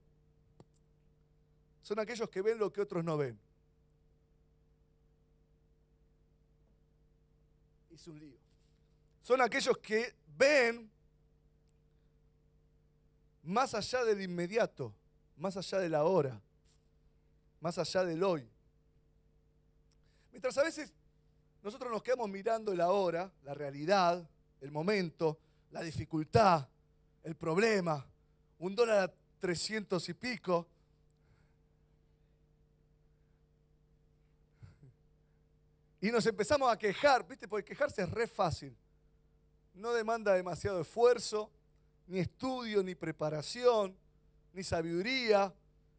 son aquellos que ven lo que otros no ven. Es un lío. Son aquellos que ven más allá del inmediato, más allá de la hora, más allá del hoy. Mientras a veces nosotros nos quedamos mirando la hora, la realidad, el momento, la dificultad, el problema, un dólar a 300 y pico. Y nos empezamos a quejar, ¿viste? Porque quejarse es re fácil. No demanda demasiado esfuerzo, ni estudio, ni preparación, ni sabiduría,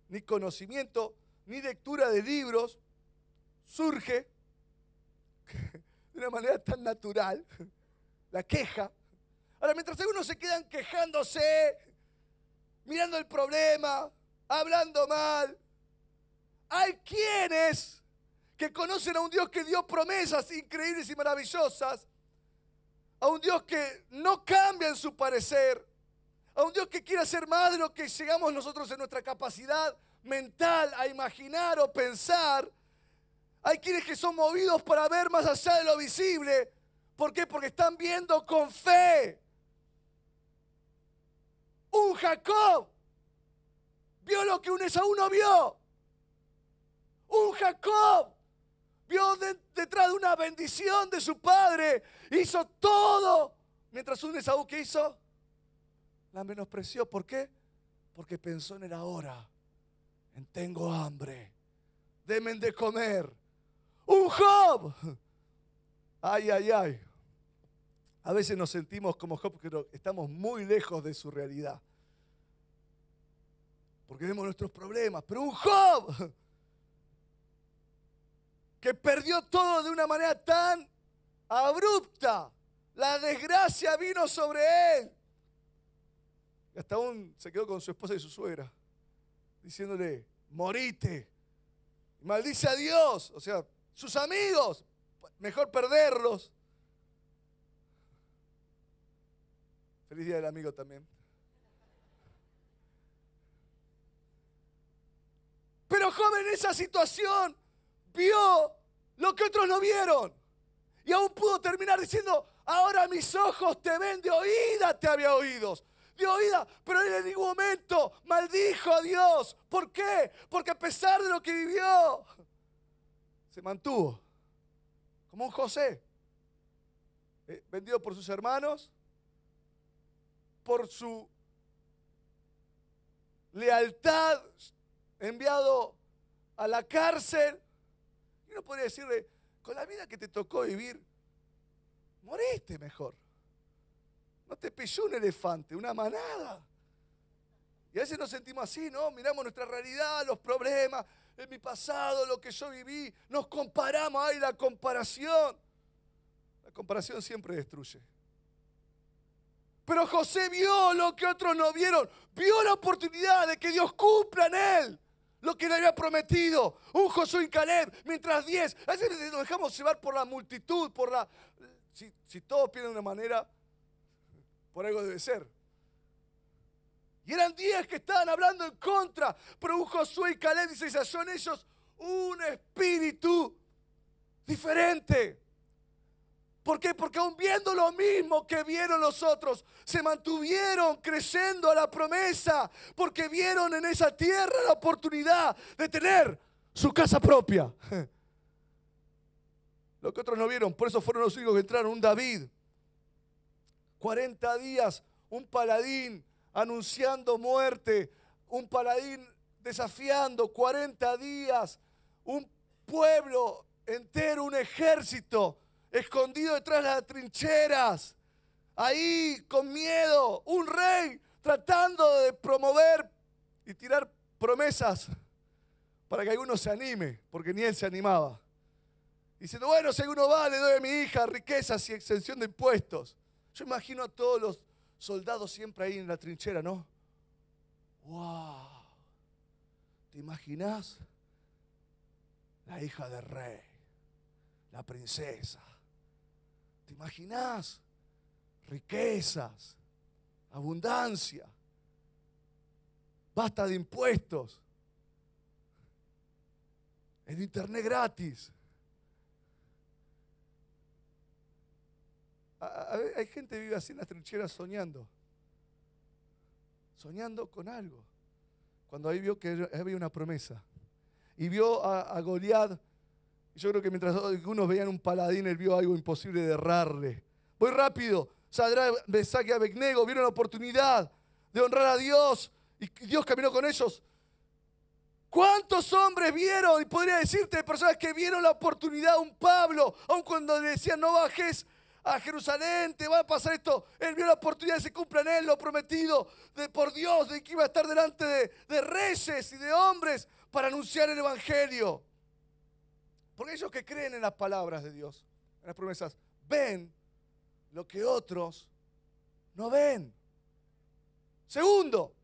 ni conocimiento, ni lectura de libros, surge de una manera tan natural la queja. Ahora, mientras algunos se quedan quejándose, mirando el problema, hablando mal, hay quienes que conocen a un Dios que dio promesas increíbles y maravillosas, a un Dios que no cambia en su parecer, a un Dios que quiere ser madre o lo que llegamos nosotros en nuestra capacidad mental a imaginar o pensar. Hay quienes que son movidos para ver más allá de lo visible. ¿Por qué? Porque están viendo con fe. Un Jacob vio lo que un Esaú no vio. Un Jacob vio detrás de una bendición de su padre. Hizo todo. Mientras un Esaú que hizo la menospreció. ¿Por qué? Porque pensó en el ahora, en tengo hambre, demen de comer. Un Job. Ay, ay, ay. A veces nos sentimos como Job, pero estamos muy lejos de su realidad. Porque vemos nuestros problemas. Pero un Job que perdió todo de una manera tan abrupta. La desgracia vino sobre él hasta aún se quedó con su esposa y su suegra, diciéndole, morite, maldice a Dios, o sea, sus amigos, mejor perderlos. Feliz día del amigo también. Pero joven en esa situación vio lo que otros no vieron. Y aún pudo terminar diciendo, ahora mis ojos te ven de oída, te había oídos dio vida, pero él en ningún momento maldijo a Dios. ¿Por qué? Porque a pesar de lo que vivió, se mantuvo como un José, eh, vendido por sus hermanos, por su lealtad, enviado a la cárcel. Y uno podría decirle, con la vida que te tocó vivir, moriste mejor. No te pilló un elefante, una manada. Y a veces nos sentimos así, ¿no? Miramos nuestra realidad, los problemas, eh, mi pasado, lo que yo viví. Nos comparamos, ay, la comparación. La comparación siempre destruye. Pero José vio lo que otros no vieron. Vio la oportunidad de que Dios cumpla en él lo que le había prometido. Un Josué y Caleb, mientras diez. A veces nos dejamos llevar por la multitud, por la... Eh, si, si todos pierden una manera, por algo debe ser. Y eran días que estaban hablando en contra. Pero Josué y Caleb dice, son ellos un espíritu diferente. ¿Por qué? Porque aún viendo lo mismo que vieron los otros, se mantuvieron creciendo a la promesa, porque vieron en esa tierra la oportunidad de tener su casa propia. Lo que otros no vieron, por eso fueron los hijos que entraron, un David, 40 días, un paladín anunciando muerte, un paladín desafiando 40 días, un pueblo entero, un ejército escondido detrás de las trincheras, ahí con miedo, un rey tratando de promover y tirar promesas para que alguno se anime, porque ni él se animaba. Diciendo, bueno, si alguno va, le doy a mi hija riquezas y exención de impuestos. Yo imagino a todos los soldados siempre ahí en la trinchera, ¿no? ¡Wow! ¿Te imaginas? La hija del rey, la princesa. ¿Te imaginas? Riquezas, abundancia, basta de impuestos, el internet gratis. hay gente que vive así en las trincheras soñando. Soñando con algo. Cuando ahí vio que había una promesa. Y vio a, a Goliat. Yo creo que mientras algunos veían un paladín, él vio algo imposible de errarle. Voy rápido. Sadra, Besaque, Abegnego vieron la oportunidad de honrar a Dios. Y Dios caminó con ellos. ¿Cuántos hombres vieron? Y podría decirte personas que vieron la oportunidad a un Pablo, aun cuando le decían no bajes a Jerusalén, te va a pasar esto. Él vio la oportunidad y se cumple en él lo prometido de, por Dios, de que iba a estar delante de, de reyes y de hombres para anunciar el Evangelio. Porque ellos que creen en las palabras de Dios, en las promesas, ven lo que otros no ven. Segundo,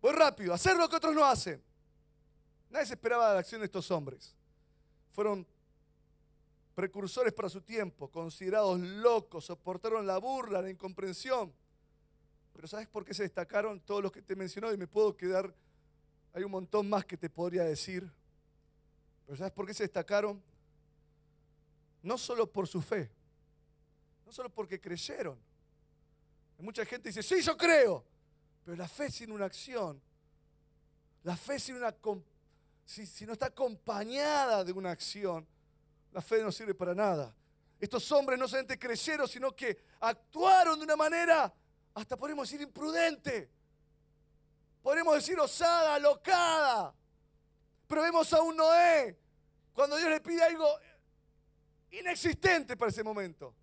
voy rápido, hacer lo que otros no hacen. Nadie se esperaba la acción de estos hombres. Fueron Recursores para su tiempo, considerados locos, soportaron la burla, la incomprensión. Pero ¿sabes por qué se destacaron todos los que te mencionó? Y me puedo quedar, hay un montón más que te podría decir. Pero ¿sabes por qué se destacaron? No solo por su fe, no solo porque creyeron. Hay mucha gente dice, sí, yo creo. Pero la fe sin una acción, la fe sin una, si, si no está acompañada de una acción, la fe no sirve para nada. Estos hombres no solamente creyeron, sino que actuaron de una manera, hasta podemos decir imprudente. Podemos decir osada, locada. Pero vemos a un Noé, cuando Dios le pide algo inexistente para ese momento.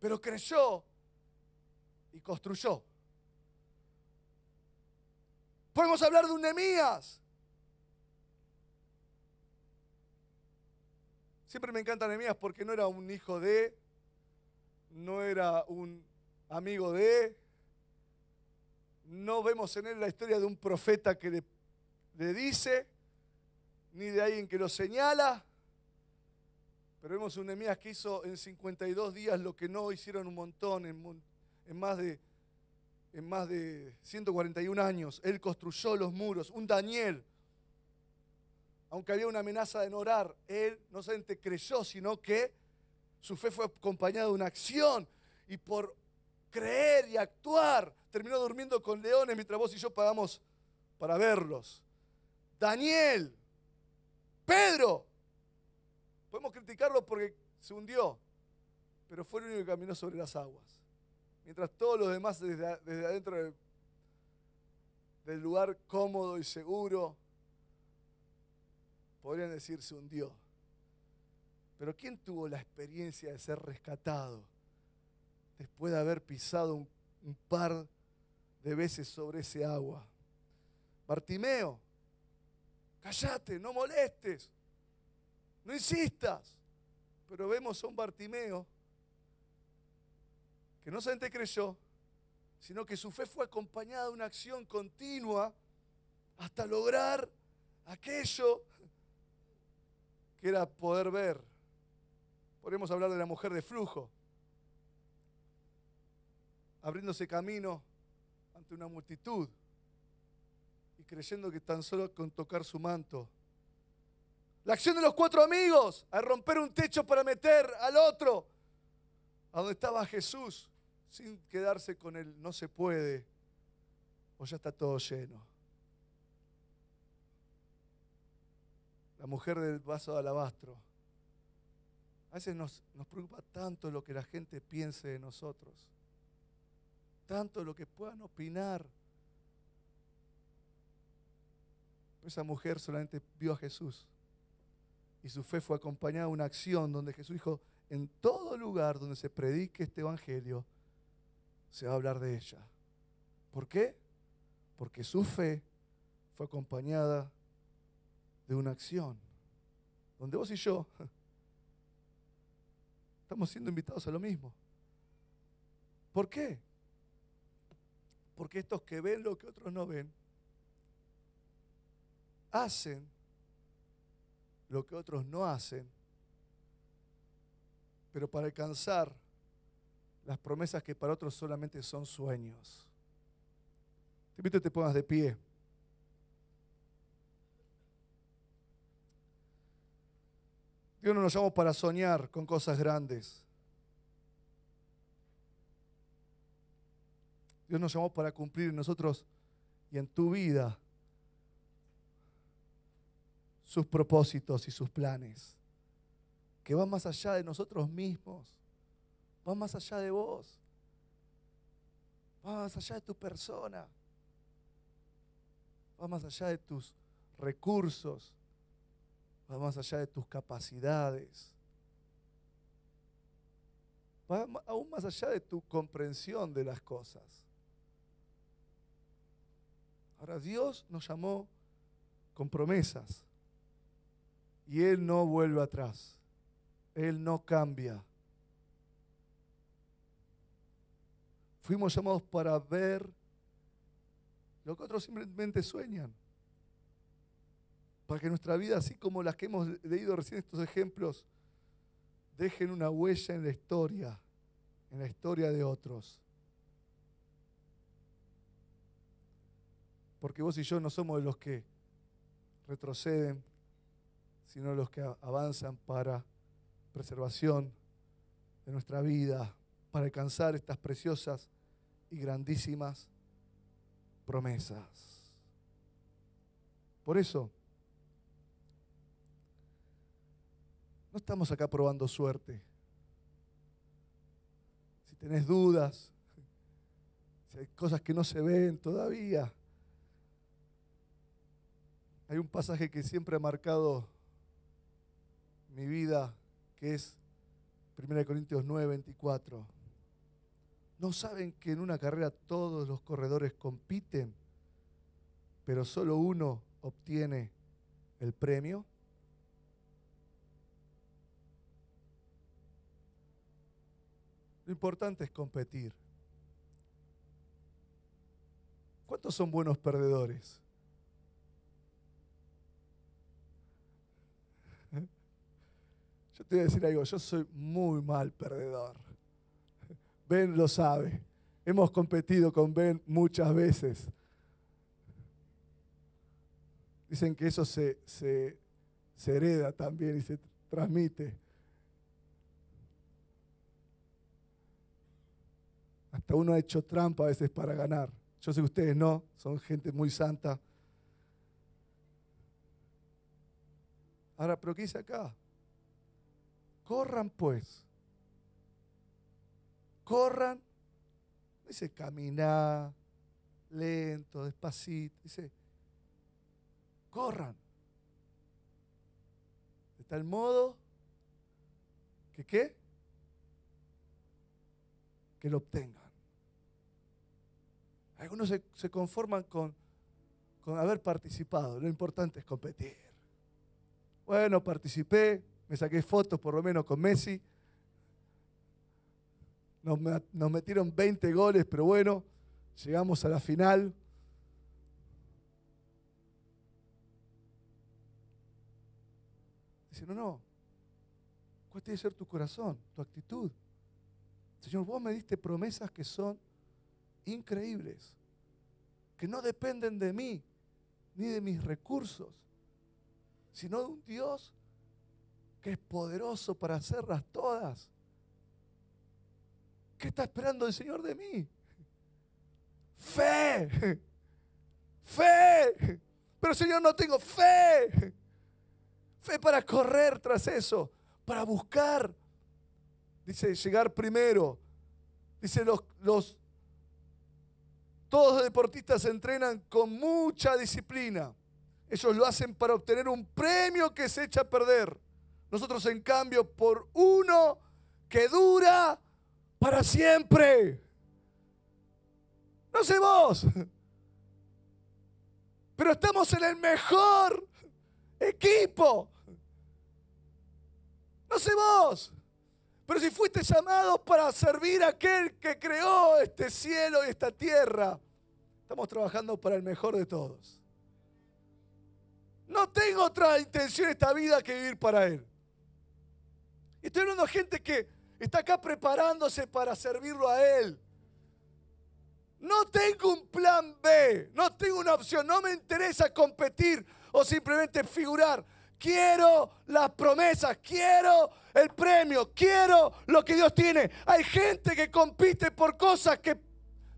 Pero creyó y construyó. Podemos hablar de un Nemías, Siempre me encanta Nehemías porque no era un hijo de, no era un amigo de. No vemos en él la historia de un profeta que le, dice, ni de alguien que lo señala. Pero vemos un Nehemías que hizo en 52 días lo que no hicieron un montón en, en, más de, en más de 141 años. Él construyó los muros. Un Daniel aunque había una amenaza de no orar, él no solamente creyó, sino que su fe fue acompañada de una acción. Y por creer y actuar, terminó durmiendo con leones mientras vos y yo pagamos para verlos. Daniel, Pedro, podemos criticarlo porque se hundió, pero fue el único que caminó sobre las aguas. Mientras todos los demás desde, adentro del lugar cómodo y seguro podrían decirse un dios, Pero ¿quién tuvo la experiencia de ser rescatado después de haber pisado un, par de veces sobre ese agua? Bartimeo, callate, no molestes, no insistas. Pero vemos a un Bartimeo que no solamente creyó, sino que su fe fue acompañada de una acción continua hasta lograr aquello era poder ver. podemos hablar de la mujer de flujo, abriéndose camino ante una multitud y creyendo que tan solo con tocar su manto. La acción de los cuatro amigos a romper un techo para meter al otro a donde estaba Jesús sin quedarse con él, no se puede o ya está todo lleno. la mujer del vaso de alabastro. A veces nos, preocupa tanto lo que la gente piense de nosotros, tanto lo que puedan opinar. esa mujer solamente vio a Jesús y su fe fue acompañada de una acción donde Jesús dijo, en todo lugar donde se predique este Evangelio, se va a hablar de ella. ¿Por qué? Porque su fe fue acompañada de una acción donde vos y yo estamos siendo invitados a lo mismo. ¿Por qué? Porque estos que ven lo que otros no ven, hacen lo que otros no hacen, pero para alcanzar las promesas que para otros solamente son sueños. Te invito a que te pongas de pie. Dios nos llamó para soñar con cosas grandes. Dios nos llamó para cumplir en nosotros y en tu vida sus propósitos y sus planes, que van más allá de nosotros mismos, van más allá de vos, van más allá de tu persona, van más allá de tus recursos, va más allá de tus capacidades, va aún más allá de tu comprensión de las cosas. Ahora Dios nos llamó con promesas y Él no vuelve atrás, Él no cambia. Fuimos llamados para ver lo que otros simplemente sueñan para que nuestra vida, así como las que hemos leído recién estos ejemplos, dejen una huella en la historia, en la historia de otros. Porque vos y yo no somos los que retroceden, sino los que avanzan para preservación de nuestra vida, para alcanzar estas preciosas y grandísimas promesas. Por eso, No estamos acá probando suerte. Si tenés dudas, si hay cosas que no se ven todavía. Hay un pasaje que siempre ha marcado mi vida, que es 1 Corintios 9, 24. ¿No saben que en una carrera todos los corredores compiten, pero solo uno obtiene el premio? Lo importante es competir. ¿Cuántos son buenos perdedores? Yo te voy a decir algo, yo soy muy mal perdedor. Ben lo sabe. Hemos competido con Ben muchas veces. Dicen que eso se, se, hereda también y se transmite. uno ha hecho trampa a veces para ganar. Yo sé que ustedes no, son gente muy santa. Ahora, pero ¿qué dice acá? Corran pues. Corran. Dice caminar, lento, despacito. Dice, corran. De tal modo que qué? Que lo obtengan. Algunos se, conforman con, haber participado. Lo importante es competir. Bueno, participé, me saqué fotos por lo menos con Messi. Nos, metieron 20 goles, pero bueno, llegamos a la final. Dice, no, no, ¿cuál tiene que ser tu corazón, tu actitud? Señor, vos me diste promesas que son increíbles que no dependen de mí ni de mis recursos, sino de un Dios que es poderoso para hacerlas todas. ¿Qué está esperando el Señor de mí? Fe, fe. Pero Señor, no tengo fe. Fe para correr tras eso, para buscar. Dice, llegar primero. Dice, los, los todos los deportistas entrenan con mucha disciplina. Ellos lo hacen para obtener un premio que se echa a perder. Nosotros, en cambio, por uno que dura para siempre. No sé vos, pero estamos en el mejor equipo. No sé vos, pero si fuiste llamado para servir a aquel que creó este cielo y esta tierra, Estamos trabajando para el mejor de todos. No tengo otra intención en esta vida que vivir para Él. Estoy hablando de gente que está acá preparándose para servirlo a Él. No tengo un plan B, no tengo una opción, no me interesa competir o simplemente figurar. Quiero las promesas, quiero el premio, quiero lo que Dios tiene. Hay gente que compite por cosas que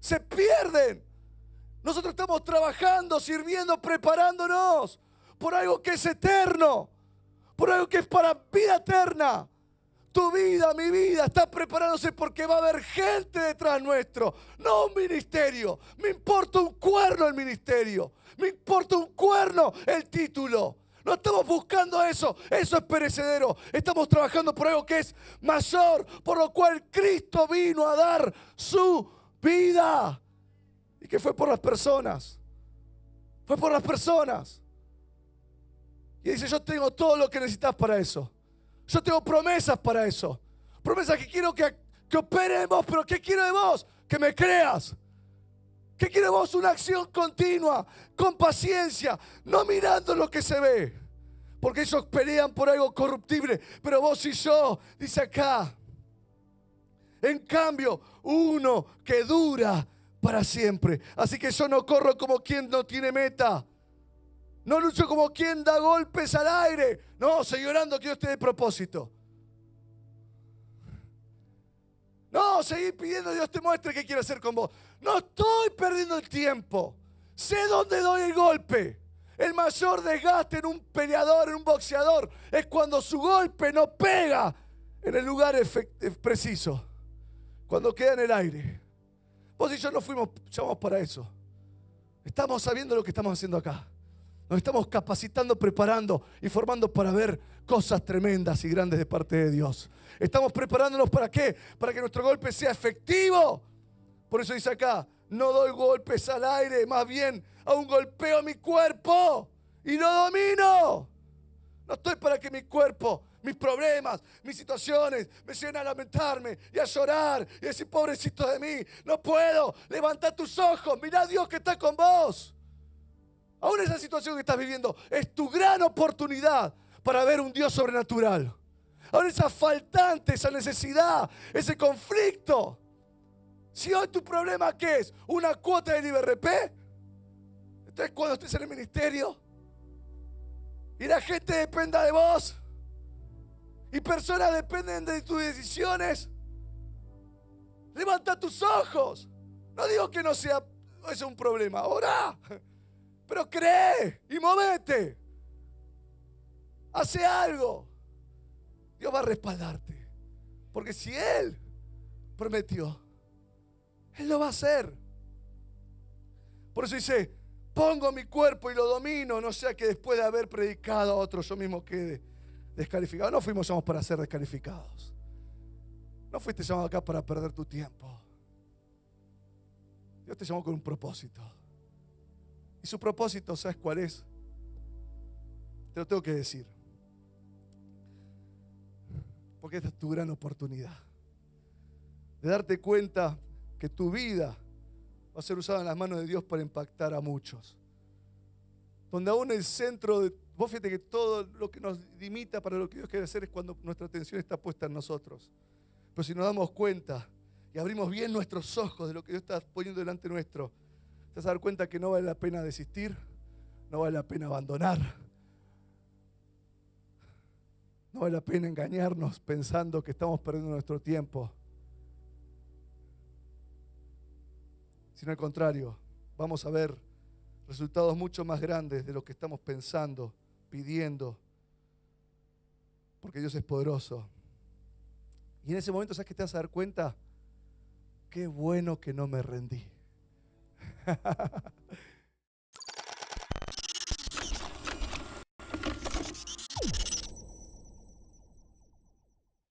se pierden. Nosotros estamos trabajando, sirviendo, preparándonos por algo que es eterno, por algo que es para vida eterna. Tu vida, mi vida, está preparándose porque va a haber gente detrás nuestro, no un ministerio. Me importa un cuerno el ministerio, me importa un cuerno el título. No estamos buscando eso, eso es perecedero. Estamos trabajando por algo que es mayor, por lo cual Cristo vino a dar su vida que fue por las personas. Fue por las personas. Y dice, yo tengo todo lo que necesitas para eso. Yo tengo promesas para eso. Promesas que quiero que, que operemos, pero ¿qué quiero de vos? Que me creas. Que quiero de vos una acción continua, con paciencia, no mirando lo que se ve. Porque ellos pelean por algo corruptible, pero vos y yo, dice acá. En cambio, uno que dura para siempre. Así que yo no corro como quien no tiene meta. No lucho como quien da golpes al aire. No, estoy orando que Dios te dé propósito. No, seguir pidiendo Dios te muestre qué quiere hacer con vos. No estoy perdiendo el tiempo. Sé dónde doy el golpe. El mayor desgaste en un peleador, en un boxeador, es cuando su golpe no pega en el lugar preciso. Cuando queda en el aire. Vos y yo no fuimos llamados para eso. Estamos sabiendo lo que estamos haciendo acá. Nos estamos capacitando, preparando y formando para ver cosas tremendas y grandes de parte de Dios. Estamos preparándonos para qué? Para que nuestro golpe sea efectivo. Por eso dice acá, no doy golpes al aire, más bien a un golpeo a mi cuerpo y no domino. No estoy para que mi cuerpo mis problemas, mis situaciones, me llegan a lamentarme y a llorar y a decir, pobrecito de mí, no puedo. Levanta tus ojos, mira a Dios que está con vos. Aún esa situación que estás viviendo es tu gran oportunidad para ver un Dios sobrenatural. Ahora esa faltante, esa necesidad, ese conflicto. Si hoy tu problema ¿qué es una cuota del IBRP, entonces cuando estés en el ministerio y la gente dependa de vos, y personas dependen de tus decisiones, levanta tus ojos. No digo que no sea es un problema, Ahora pero cree y movete. Hace algo. Dios va a respaldarte. Porque si Él prometió, Él lo va a hacer. Por eso dice, pongo mi cuerpo y lo domino, no sea que después de haber predicado a otros yo mismo quede descalificados. No fuimos llamados para ser descalificados. No fuiste llamado acá para perder tu tiempo. Dios te llamó con un propósito. Y su propósito, ¿sabes cuál es? Te lo tengo que decir. Porque esta es tu gran oportunidad. De darte cuenta que tu vida va a ser usada en las manos de Dios para impactar a muchos. Donde aún el centro de Vos fíjate que todo lo que nos limita para lo que Dios quiere hacer es cuando nuestra atención está puesta en nosotros. Pero si nos damos cuenta y abrimos bien nuestros ojos de lo que Dios está poniendo delante nuestro, te vas a dar cuenta que no vale la pena desistir, no vale la pena abandonar, no vale la pena engañarnos pensando que estamos perdiendo nuestro tiempo. Sino al contrario, vamos a ver resultados mucho más grandes de lo que estamos pensando pidiendo, porque Dios es poderoso. Y en ese momento, ¿sabes que te vas a dar cuenta? Qué bueno que no me rendí.